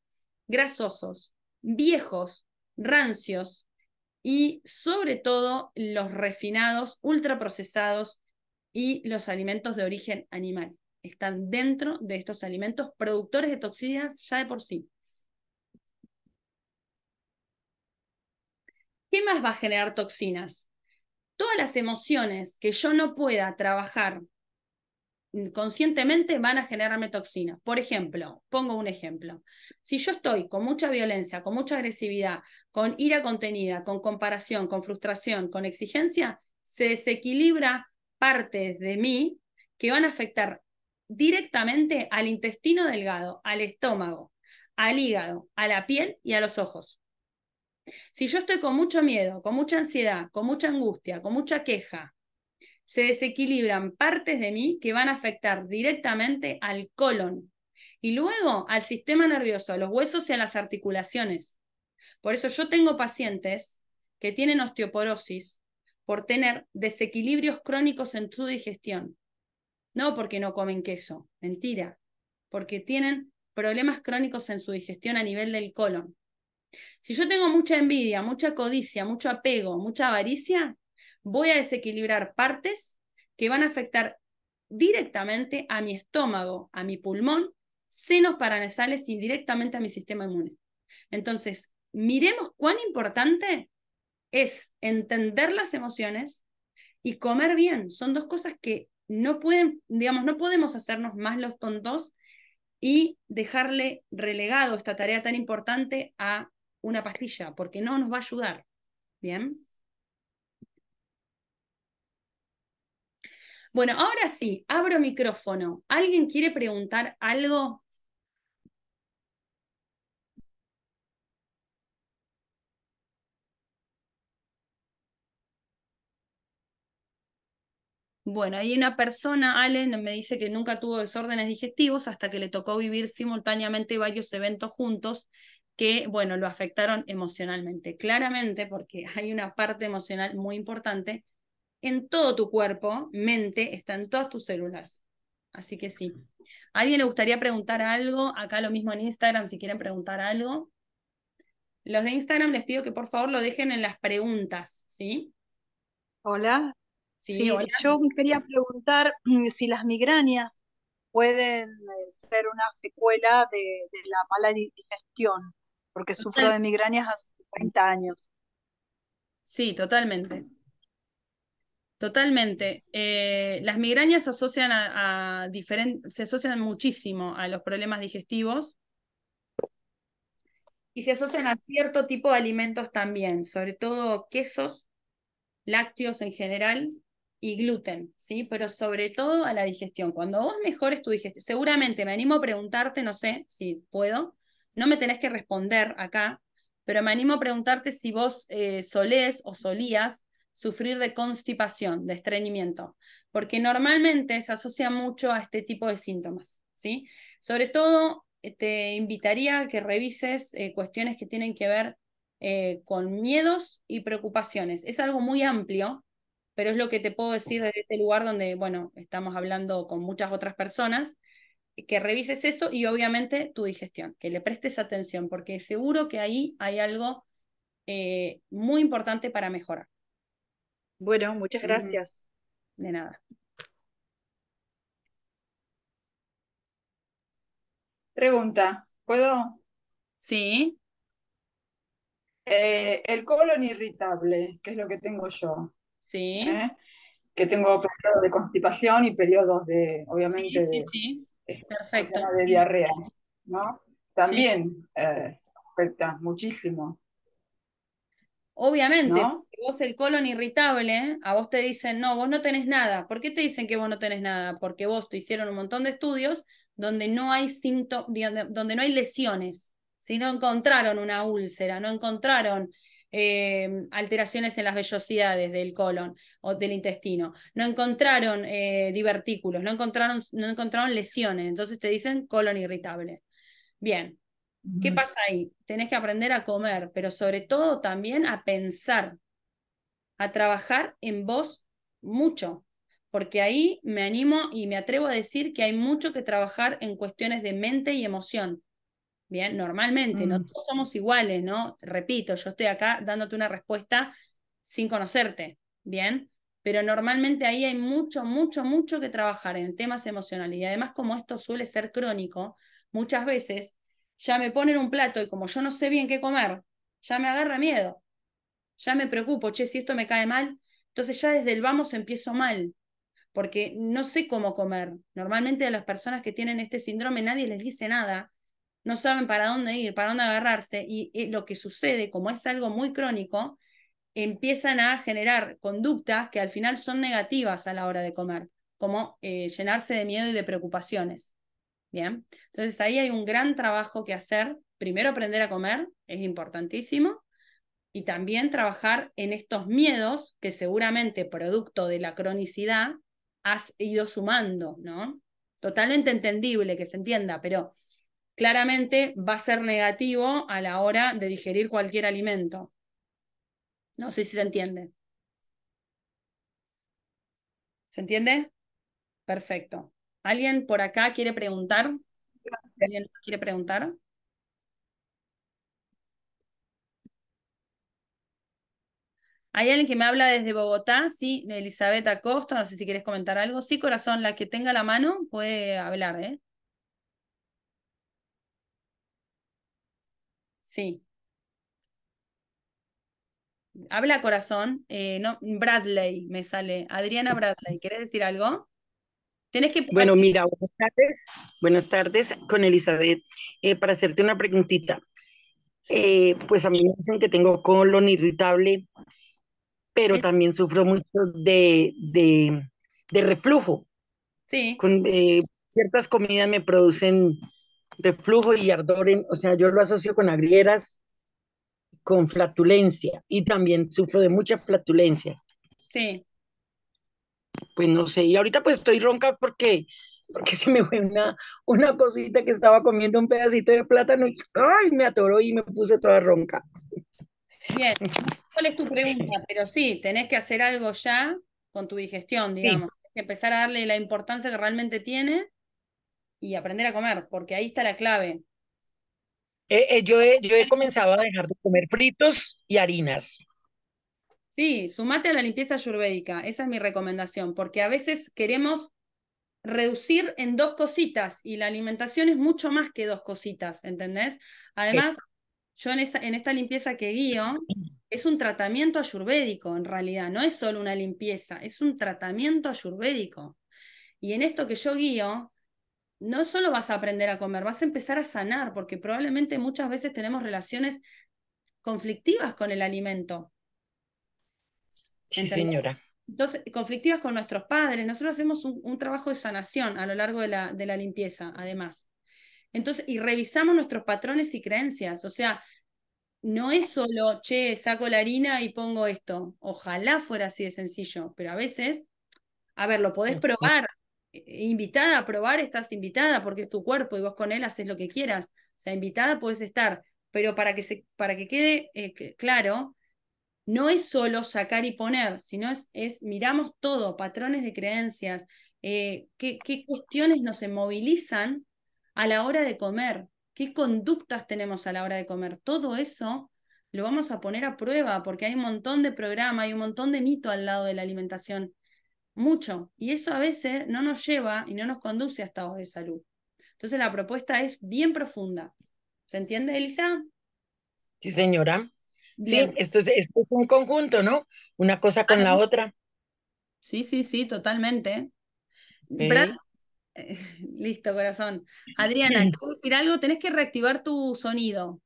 grasosos, viejos, rancios y sobre todo los refinados, ultraprocesados y los alimentos de origen animal están dentro de estos alimentos productores de toxinas ya de por sí. ¿Qué más va a generar toxinas? Todas las emociones que yo no pueda trabajar conscientemente van a generarme toxinas. Por ejemplo, pongo un ejemplo. Si yo estoy con mucha violencia, con mucha agresividad, con ira contenida, con comparación, con frustración, con exigencia, se desequilibra partes de mí que van a afectar directamente al intestino delgado, al estómago, al hígado, a la piel y a los ojos. Si yo estoy con mucho miedo, con mucha ansiedad, con mucha angustia, con mucha queja, se desequilibran partes de mí que van a afectar directamente al colon y luego al sistema nervioso, a los huesos y a las articulaciones. Por eso yo tengo pacientes que tienen osteoporosis por tener desequilibrios crónicos en su digestión no porque no comen queso, mentira, porque tienen problemas crónicos en su digestión a nivel del colon. Si yo tengo mucha envidia, mucha codicia, mucho apego, mucha avaricia, voy a desequilibrar partes que van a afectar directamente a mi estómago, a mi pulmón, senos paranasales y directamente a mi sistema inmune. Entonces, miremos cuán importante es entender las emociones y comer bien. Son dos cosas que no pueden, digamos, no podemos hacernos más los tontos y dejarle relegado esta tarea tan importante a una pastilla, porque no nos va a ayudar. Bien. Bueno, ahora sí, abro micrófono. ¿Alguien quiere preguntar algo Bueno, hay una persona, Allen, me dice que nunca tuvo desórdenes digestivos hasta que le tocó vivir simultáneamente varios eventos juntos que, bueno, lo afectaron emocionalmente. Claramente, porque hay una parte emocional muy importante en todo tu cuerpo, mente, está en todas tus células. Así que sí. ¿A alguien le gustaría preguntar algo? Acá lo mismo en Instagram, si quieren preguntar algo. Los de Instagram les pido que por favor lo dejen en las preguntas, ¿sí? Hola, Sí, yo quería preguntar mm, si las migrañas pueden eh, ser una secuela de, la mala digestión, porque sufro de migrañas hace 30 años. Sí, totalmente. Totalmente. Eh, las migrañas asocian, a, se asocian muchísimo a los problemas digestivos y se asocian a cierto tipo de alimentos también, sobre todo quesos, lácteos en general, y gluten, ¿sí? Pero sobre todo a la digestión. Cuando vos mejores tu digestión, seguramente me animo a preguntarte, no sé si puedo, no me tenés que responder acá, pero me animo a preguntarte si vos eh, solés o solías sufrir de constipación, de estreñimiento, porque normalmente se asocia mucho a este tipo de síntomas, ¿sí? Sobre todo eh, te invitaría a que revises eh, cuestiones que tienen que ver eh, con miedos y preocupaciones. Es algo muy amplio, pero es lo que te puedo decir desde este lugar donde, bueno, estamos hablando con muchas otras personas, que revises eso y obviamente tu digestión, que le prestes atención, porque seguro que ahí hay algo eh, muy importante para mejorar. Bueno, muchas gracias. De nada. Pregunta, ¿puedo? Sí. Eh, el colon irritable, que es lo que tengo yo. Sí. ¿eh? Que tengo periodos de constipación y periodos de, obviamente, sí, sí, eh, Perfecto. diarrea. ¿no? También eh, afecta muchísimo. Obviamente, vos el colon irritable, a vos te dicen, no, vos no tenés nada. ¿Por qué te dicen que vos no tenés nada? Porque vos te hicieron un montón de estudios donde no hay donde no hay lesiones. Si no encontraron una úlcera, no encontraron Em, alteraciones en las vellosidades del colon o del intestino, no encontraron eh, divertículos, no encontraron, no encontraron lesiones, entonces te dicen colon irritable. Bien, ¿qué pasa ahí? Tenés que aprender a comer, pero sobre todo también a pensar, a trabajar en vos mucho, porque ahí me animo y me atrevo a decir que hay mucho que trabajar en cuestiones de mente y emoción. Bien, normalmente, no mm. todos somos iguales, ¿no? Repito, yo estoy acá dándote una respuesta sin conocerte, ¿bien? Pero normalmente ahí hay mucho, mucho, mucho que trabajar en temas emocionales, Y además, como esto suele ser crónico, muchas veces ya me ponen un plato y como yo no sé bien qué comer, ya me agarra miedo, ya me preocupo, che, si esto me cae mal, entonces ya desde el vamos empiezo mal, porque no sé cómo comer. Normalmente a las personas que tienen este síndrome nadie les dice nada no saben para dónde ir, para dónde agarrarse, y, lo que sucede, como es algo muy crónico, empiezan a generar conductas que al final son negativas a la hora de comer, como eh, llenarse de miedo y de preocupaciones. Bien, entonces ahí hay un gran trabajo que hacer. Primero aprender a comer, es importantísimo, y también trabajar en estos miedos que seguramente producto de la cronicidad has ido sumando, ¿no? Totalmente entendible que se entienda, pero claramente va a ser negativo a la hora de digerir cualquier alimento. No sé si se entiende. ¿Se entiende? Perfecto. ¿Alguien por acá quiere preguntar? ¿Alguien quiere preguntar? Hay alguien que me habla desde Bogotá, sí, Elizabeth Acosta, no sé si quieres comentar algo. Sí, corazón, la que tenga la mano puede hablar, ¿eh? Sí. Habla corazón. Eh, no, Bradley me sale. Adriana Bradley, ¿quieres decir algo? Tienes que. Bueno, mira, buenas tardes. Buenas tardes con Elizabeth. Eh, para hacerte una preguntita. Eh, pues a mí me dicen que tengo colon irritable, pero también sufro mucho de, de, reflujo. Sí. Con, ciertas comidas me producen reflujo y ardor, o sea, yo lo asocio con agrieras, con flatulencia y también sufro de muchas flatulencias. Sí. Pues no sé, y ahorita pues estoy ronca porque porque se me fue una, una cosita que estaba comiendo un pedacito de plátano y ¡ay! me atoró y me puse toda ronca. Bien, ¿cuál es tu pregunta? Pero sí, tenés que hacer algo ya con tu digestión, digamos. que empezar a darle la importancia que realmente tiene y aprender a comer, porque ahí está la clave. Eh, eh, yo, he, yo he comenzado a dejar de comer fritos y harinas. Sí, sumate a la limpieza ayurvédica, esa es mi recomendación, porque a veces queremos reducir en dos cositas y la alimentación es mucho más que dos cositas, ¿entendés? Además, yo en esta, en esta limpieza que guío, es un tratamiento ayurvédico en realidad, no es solo una limpieza, es un tratamiento ayurvédico. Y en esto que yo guío, no solo vas a aprender a comer, vas a empezar a sanar, porque probablemente muchas veces tenemos relaciones conflictivas con el alimento. Sí, señora. Entonces, conflictivas con nuestros padres. Nosotros hacemos un, trabajo de sanación a lo largo de la, de la limpieza, además. Entonces, y revisamos nuestros patrones y creencias. O sea, no es solo, che, saco la harina y pongo esto. Ojalá fuera así de sencillo, pero a veces, a ver, lo podés probar, eh, invitada a probar, estás invitada porque es tu cuerpo y vos con él haces lo que quieras. O sea, invitada puedes estar, pero para que, se, para que quede eh, claro, no es solo sacar y poner, sino es, es miramos todo, patrones de creencias, eh, qué, cuestiones nos movilizan a la hora de comer, qué conductas tenemos a la hora de comer. Todo eso lo vamos a poner a prueba porque hay un montón de programa, hay un montón de mito al lado de la alimentación mucho. Y eso a veces no nos lleva y no nos conduce a estados de salud. Entonces la propuesta es bien profunda. ¿Se entiende, Elisa? Sí, señora. Sí, esto es, un conjunto, ¿no? Una cosa con la otra. Sí, sí, sí, totalmente. Eh, listo, corazón. Adriana, puedo decir algo, tenés que reactivar tu sonido.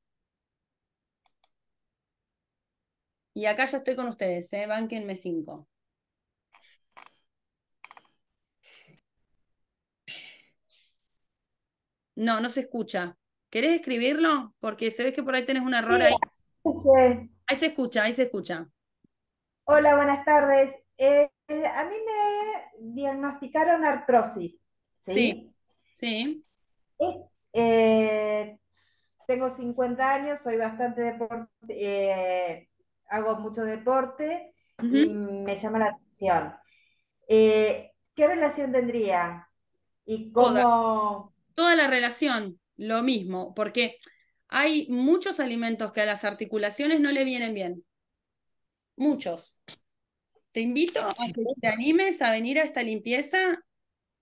Y acá ya estoy con ustedes, ¿eh? Banquenme 5. No, no se escucha. ¿Querés escribirlo? Porque se ve que por ahí tenés un error ahí. Ahí se escucha, ahí se escucha. Hola, buenas tardes. Eh, a mí me diagnosticaron artrosis. Sí. Sí. Eh, tengo 50 años, soy bastante deporte, eh, hago mucho deporte y me llama la atención. ¿Qué relación tendría? ¿Y cómo... Toda la relación, lo mismo, porque hay muchos alimentos que a las articulaciones no le vienen bien. Muchos. Te invito a que te animes a venir a esta limpieza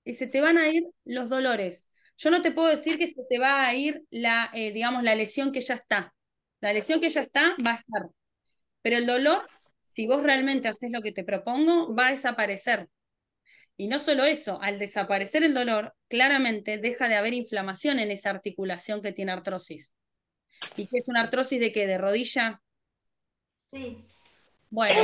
y se te van a ir los dolores. Yo no te puedo decir que se te va a ir la, eh, digamos, la lesión que ya está. La lesión que ya está va a estar. Pero el dolor, si vos realmente haces lo que te propongo, va a desaparecer. Y no solo eso, al desaparecer el dolor, claramente deja de haber inflamación en esa articulación que tiene artrosis. ¿Y qué es una artrosis de qué? ¿De rodilla? Sí. Bueno,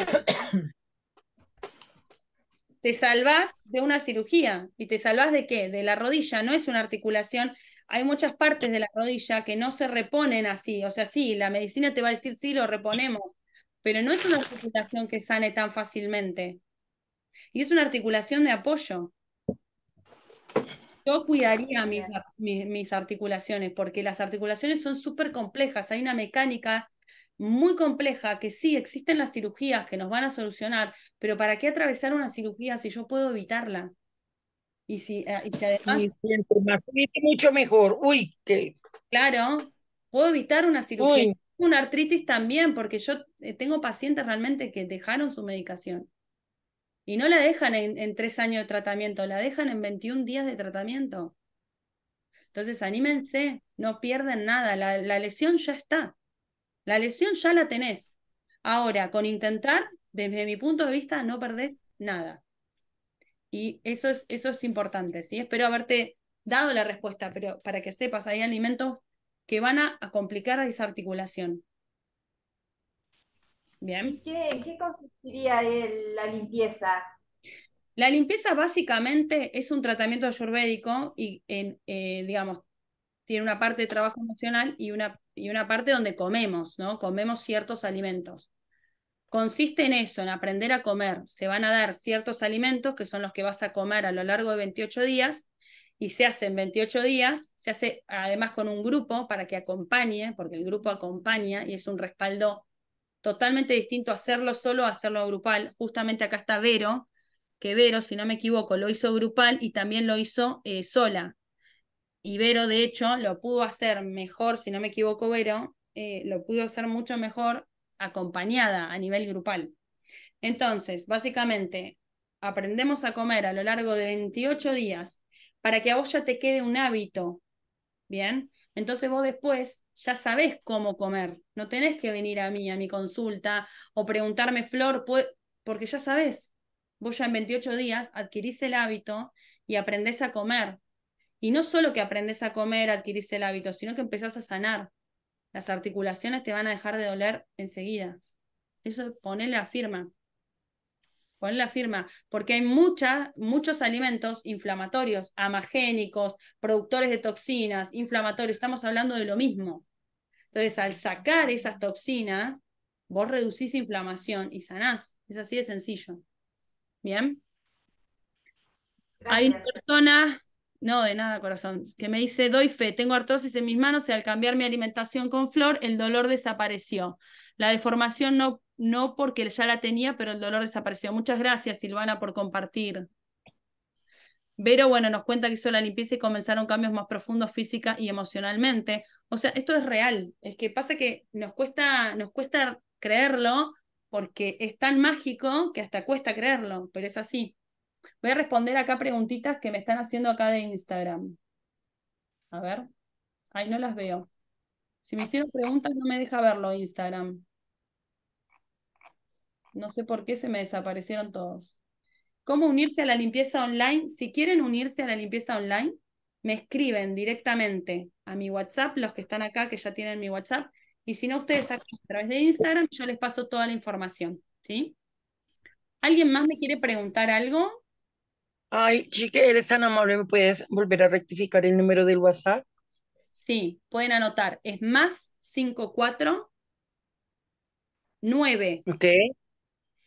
te salvas de una cirugía. ¿Y te salvas de qué? De la rodilla, no es una articulación. Hay muchas partes de la rodilla que no se reponen así. O sea, sí, la medicina te va a decir, sí, lo reponemos, pero no es una articulación que sane tan fácilmente. Y es una articulación de apoyo. Yo cuidaría mis, mis, articulaciones, porque las articulaciones son súper complejas, hay una mecánica muy compleja, que sí, existen las cirugías que nos van a solucionar, pero ¿para qué atravesar una cirugía si yo puedo evitarla? Y si, eh, y si además... mucho mejor. Uy, Claro, puedo evitar una cirugía. Una artritis también, porque yo eh, tengo pacientes realmente que dejaron su medicación. Y no la dejan en, tres años de tratamiento, la dejan en 21 días de tratamiento. Entonces, anímense, no pierden nada, la, lesión ya está. La lesión ya la tenés. Ahora, con intentar, desde mi punto de vista, no perdés nada. Y eso es, eso es importante, ¿sí? Espero haberte dado la respuesta, pero para que sepas, hay alimentos que van a, a complicar esa articulación. Bien. qué, qué consistiría la limpieza? La limpieza básicamente es un tratamiento ayurvédico y, en, eh, digamos, tiene una parte de trabajo emocional y una, y una parte donde comemos, ¿no? Comemos ciertos alimentos. Consiste en eso, en aprender a comer. Se van a dar ciertos alimentos que son los que vas a comer a lo largo de 28 días y se hacen 28 días, se hace además con un grupo para que acompañe, porque el grupo acompaña y es un respaldo totalmente distinto hacerlo solo o hacerlo grupal. Justamente acá está Vero, que Vero, si no me equivoco, lo hizo grupal y también lo hizo eh, sola. Y Vero, de hecho, lo pudo hacer mejor, si no me equivoco, Vero, eh, lo pudo hacer mucho mejor acompañada a nivel grupal. Entonces, básicamente, aprendemos a comer a lo largo de 28 días para que a vos ya te quede un hábito, ¿bien? Entonces vos después ya sabés cómo comer, no tenés que venir a mí, a mi consulta, o preguntarme, Flor, porque ya sabés, vos ya en 28 días adquirís el hábito y aprendés a comer. Y no solo que aprendés a comer, adquirís el hábito, sino que empezás a sanar. Las articulaciones te van a dejar de doler enseguida. Eso ponele la firma. Pon la firma, porque hay muchos alimentos inflamatorios, amagénicos, productores de toxinas, inflamatorios, estamos hablando de lo mismo. Entonces, al sacar esas toxinas, vos reducís inflamación y sanás. Es así de sencillo. ¿Bien? Hay una persona, no de nada corazón, que me dice, doy fe, tengo artrosis en mis manos y al cambiar mi alimentación con flor, el dolor desapareció. La deformación no no porque ya la tenía, pero el dolor desapareció. Muchas gracias, Silvana, por compartir. Vero, bueno, nos cuenta que hizo la limpieza y comenzaron cambios más profundos física y emocionalmente. O sea, esto es real. Es que pasa que nos cuesta, nos cuesta creerlo porque es tan mágico que hasta cuesta creerlo, pero es así. Voy a responder acá preguntitas que me están haciendo acá de Instagram. A ver. ahí no las veo. Si me ah. hicieron preguntas, no me deja verlo Instagram. No sé por qué se me desaparecieron todos. ¿Cómo unirse a la limpieza online? Si quieren unirse a la limpieza online, me escriben directamente a mi WhatsApp, los que están acá, que ya tienen mi WhatsApp, y si no, ustedes a través de Instagram, yo les paso toda la información, ¿sí? ¿Alguien más me quiere preguntar algo? Ay, chica, eres tan amable, ¿me puedes volver a rectificar el número del WhatsApp? Sí, pueden anotar, es más 549... Ok.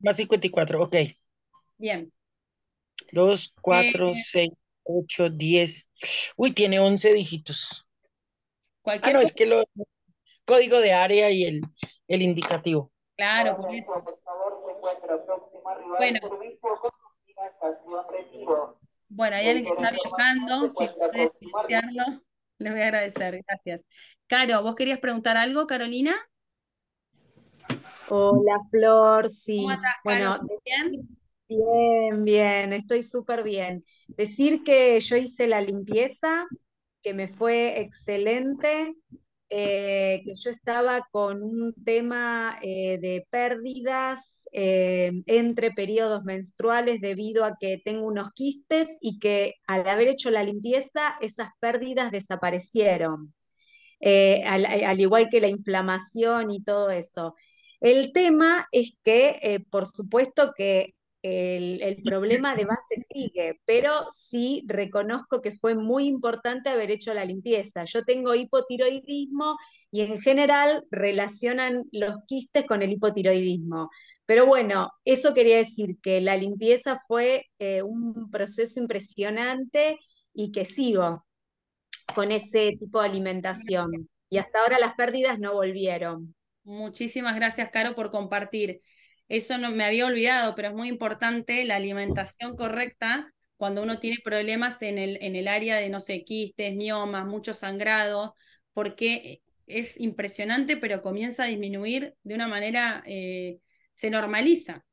Más 54, ok. Bien. 2, 4, 6, 8, 10. Uy, tiene 11 dígitos. Ah, Cualquier ah, es que lo código de área y el, el indicativo. Claro, por eso. Bueno. Bueno, hay alguien que está viajando, si puede silenciarlo, les voy a agradecer, gracias. Caro, ¿vos querías preguntar algo, Carolina? Hola, Flor, sí. ¿Cómo estás, bueno, ¿Bien? Bien, bien, estoy súper bien. Decir que yo hice la limpieza, que me fue excelente, eh, que yo estaba con un tema eh, de pérdidas eh, entre periodos menstruales debido a que tengo unos quistes y que al haber hecho la limpieza esas pérdidas desaparecieron, al igual que la inflamación y todo eso. El tema es que, eh, por supuesto que el, problema de base sigue, pero sí reconozco que fue muy importante haber hecho la limpieza. Yo tengo hipotiroidismo y en general relacionan los quistes con el hipotiroidismo. Pero bueno, eso quería decir que la limpieza fue eh, un proceso impresionante y que sigo con ese tipo de alimentación. Y hasta ahora las pérdidas no volvieron. Muchísimas gracias, Caro, por compartir. Eso no me había olvidado, pero es muy importante la alimentación correcta cuando uno tiene problemas en el, en el área de, no sé, quistes, miomas, mucho sangrado, porque es impresionante, pero comienza a disminuir de una manera, eh, se normaliza.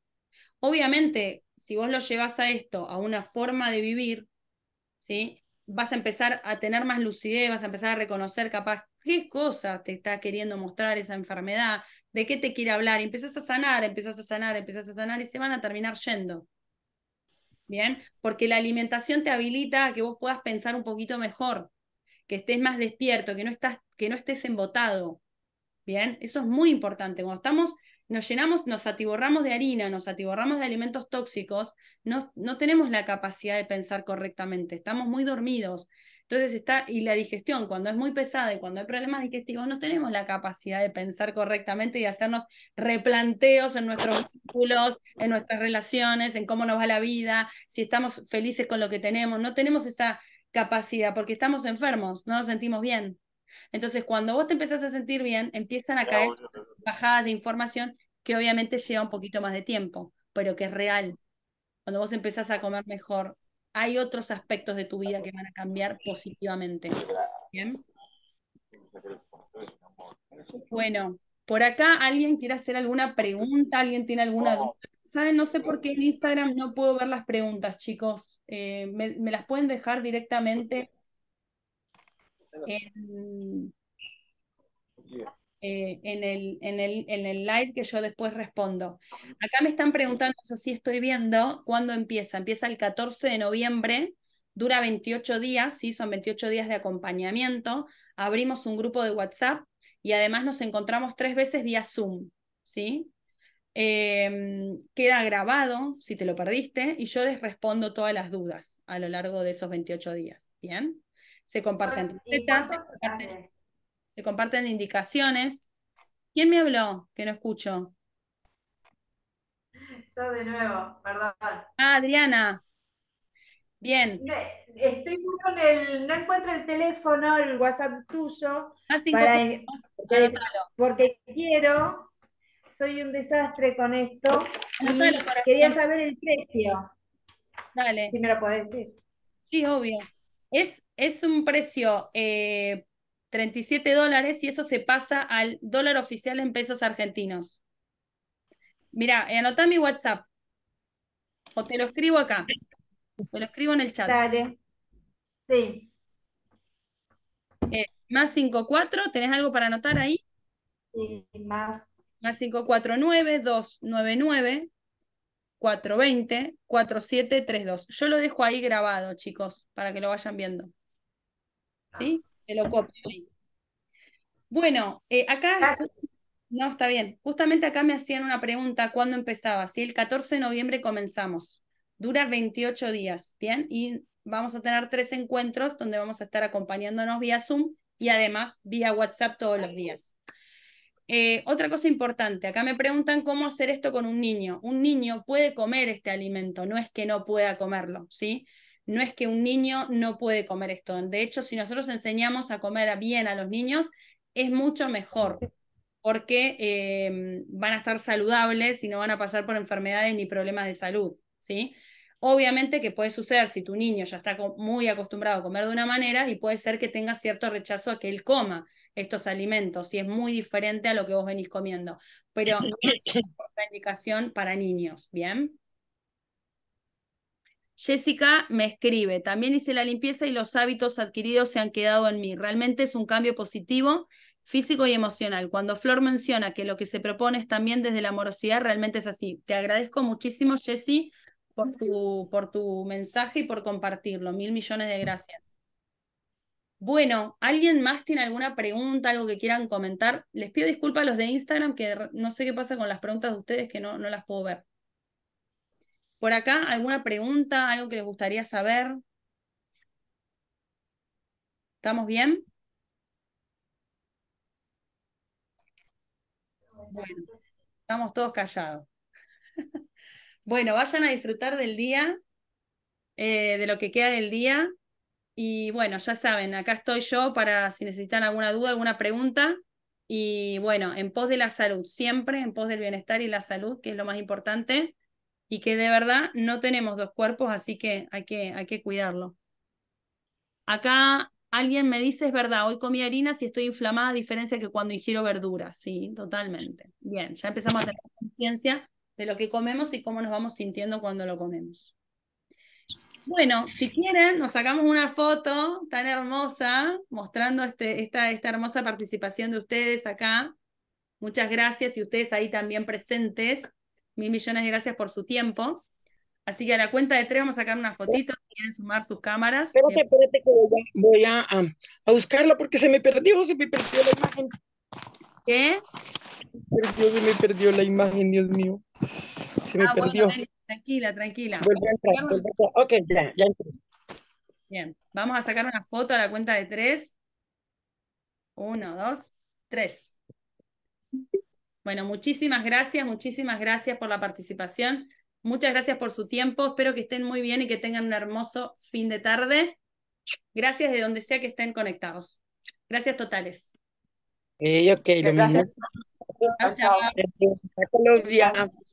Obviamente, si vos lo llevas a esto, a una forma de vivir, ¿sí? vas a empezar a tener más lucidez, vas a empezar a reconocer capaz qué cosa te está queriendo mostrar esa enfermedad, de qué te quiere hablar. Y a sanar, empiezas a sanar, empiezas a sanar y se van a terminar yendo. Bien, porque la alimentación te habilita a que vos puedas pensar un poquito mejor, que estés más despierto, que no, estás, que no estés embotado. Bien, eso es muy importante. Cuando estamos, nos llenamos, nos atiborramos de harina, nos atiborramos de alimentos tóxicos, no, no tenemos la capacidad de pensar correctamente, estamos muy dormidos. Entonces está, y la digestión, cuando es muy pesada y cuando hay problemas digestivos, no tenemos la capacidad de pensar correctamente y hacernos replanteos en nuestros vínculos, en nuestras relaciones, en cómo nos va la vida, si estamos felices con lo que tenemos. No tenemos esa capacidad porque estamos enfermos, no nos sentimos bien. Entonces, cuando vos te empezás a sentir bien, empiezan a caer bajadas de información que obviamente lleva un poquito más de tiempo, pero que es real. Cuando vos empezás a comer mejor, hay otros aspectos de tu vida que van a cambiar positivamente. Bueno, por acá alguien quiere hacer alguna pregunta, alguien tiene alguna duda. ¿Saben? No sé por qué en Instagram no puedo ver las preguntas, chicos. Eh, me, las pueden dejar directamente eh, en, el, en, el, en, el, live que yo después respondo. Acá me están preguntando, eso sí estoy viendo, ¿cuándo empieza? Empieza el 14 de noviembre, dura 28 días, sí, son 28 días de acompañamiento. Abrimos un grupo de WhatsApp y además nos encontramos tres veces vía Zoom, ¿sí? Em, queda grabado si te lo perdiste y yo les respondo todas las dudas a lo largo de esos 28 días. ¿Bien? Se comparten recetas, se comparten se comparten indicaciones. ¿Quién me habló que no escucho? Yo de nuevo, perdón. Ah, Adriana. Bien. Estoy con el, no encuentro el teléfono, el WhatsApp tuyo. Ah, sí, para, porque, quiero, soy un desastre con esto. quería saber el precio. Dale. Si me lo puedes decir. Sí, obvio. Es, es un precio eh, 37 dólares y eso se pasa al dólar oficial en pesos argentinos. Mira, eh, anota mi WhatsApp. O te lo escribo acá. Te lo escribo en el chat. Dale. Sí. Eh, más 54, ¿tenés algo para anotar ahí? Sí, más. Más 549 299 420 4732. Yo lo dejo ahí grabado, chicos, para que lo vayan viendo. ¿Sí? Te lo copio. Bueno, eh, acá, ah, no, está bien. Justamente acá me hacían una pregunta, ¿cuándo empezaba? Si el 14 de noviembre comenzamos. Dura 28 días, ¿bien? Y vamos a tener tres encuentros donde vamos a estar acompañándonos vía Zoom y además vía WhatsApp todos los días. Eh, otra cosa importante, acá me preguntan cómo hacer esto con un niño. Un niño puede comer este alimento, no es que no pueda comerlo, ¿sí? no es que un niño no puede comer esto. De hecho, si nosotros enseñamos a comer bien a los niños, es mucho mejor porque em, van a estar saludables y no van a pasar por enfermedades ni problemas de salud, ¿sí? Obviamente que puede suceder si tu niño ya está muy acostumbrado a comer de una manera y puede ser que tenga cierto rechazo a que él coma estos alimentos, si es muy diferente a lo que vos venís comiendo. Pero no es una indicación para niños, ¿bien? Jessica me escribe, también hice la limpieza y los hábitos adquiridos se han quedado en mí. Realmente es un cambio positivo, físico y emocional. Cuando Flor menciona que lo que se propone es también desde la amorosidad, realmente es así. Te agradezco muchísimo, Jessie, por tu, por tu mensaje y por compartirlo. Mil millones de gracias. Bueno, ¿alguien más tiene alguna pregunta, algo que quieran comentar? Les pido disculpas a los de Instagram, que no sé qué pasa con las preguntas de ustedes, que no, no las puedo ver. Por acá, ¿alguna pregunta? ¿Algo que les gustaría saber? ¿Estamos bien? Bueno, estamos todos callados. bueno, vayan a disfrutar del día, eh, de lo que queda del día. Y bueno, ya saben, acá estoy yo para si necesitan alguna duda, alguna pregunta. Y bueno, en pos de la salud, siempre en pos del bienestar y la salud, que es lo más importante y que de verdad no tenemos dos cuerpos, así que hay que, hay que cuidarlo. Acá alguien me dice, es verdad, hoy comí harina y estoy inflamada, a diferencia que cuando ingiero verduras, sí, totalmente. Bien, ya empezamos a tener conciencia de lo que comemos y cómo nos vamos sintiendo cuando lo comemos. Bueno, si quieren, nos sacamos una foto tan hermosa mostrando este, esta, esta hermosa participación de ustedes acá. Muchas gracias y ustedes ahí también presentes mil millones de gracias por su tiempo. Así que a la cuenta de tres vamos a sacar una fotito si quieren sumar sus cámaras. Espérate, eh, espérate que voy, a, buscarla porque se me perdió, se me perdió la imagen. ¿Qué? Perdió, se me perdió la imagen, Dios mío. Se me ah, perdió. tranquila, tranquila. Vuelve a entrar, a entrar. Ok, ya, ya entré. Bien, vamos a sacar una foto a la cuenta de tres. Uno, dos, tres. Bueno, muchísimas gracias, muchísimas gracias por la participación. Muchas gracias por su tiempo. Espero que estén muy bien y que tengan un hermoso fin de tarde. Gracias de donde sea que estén conectados. Gracias totales. ok, lo gracias. mismo. Chao,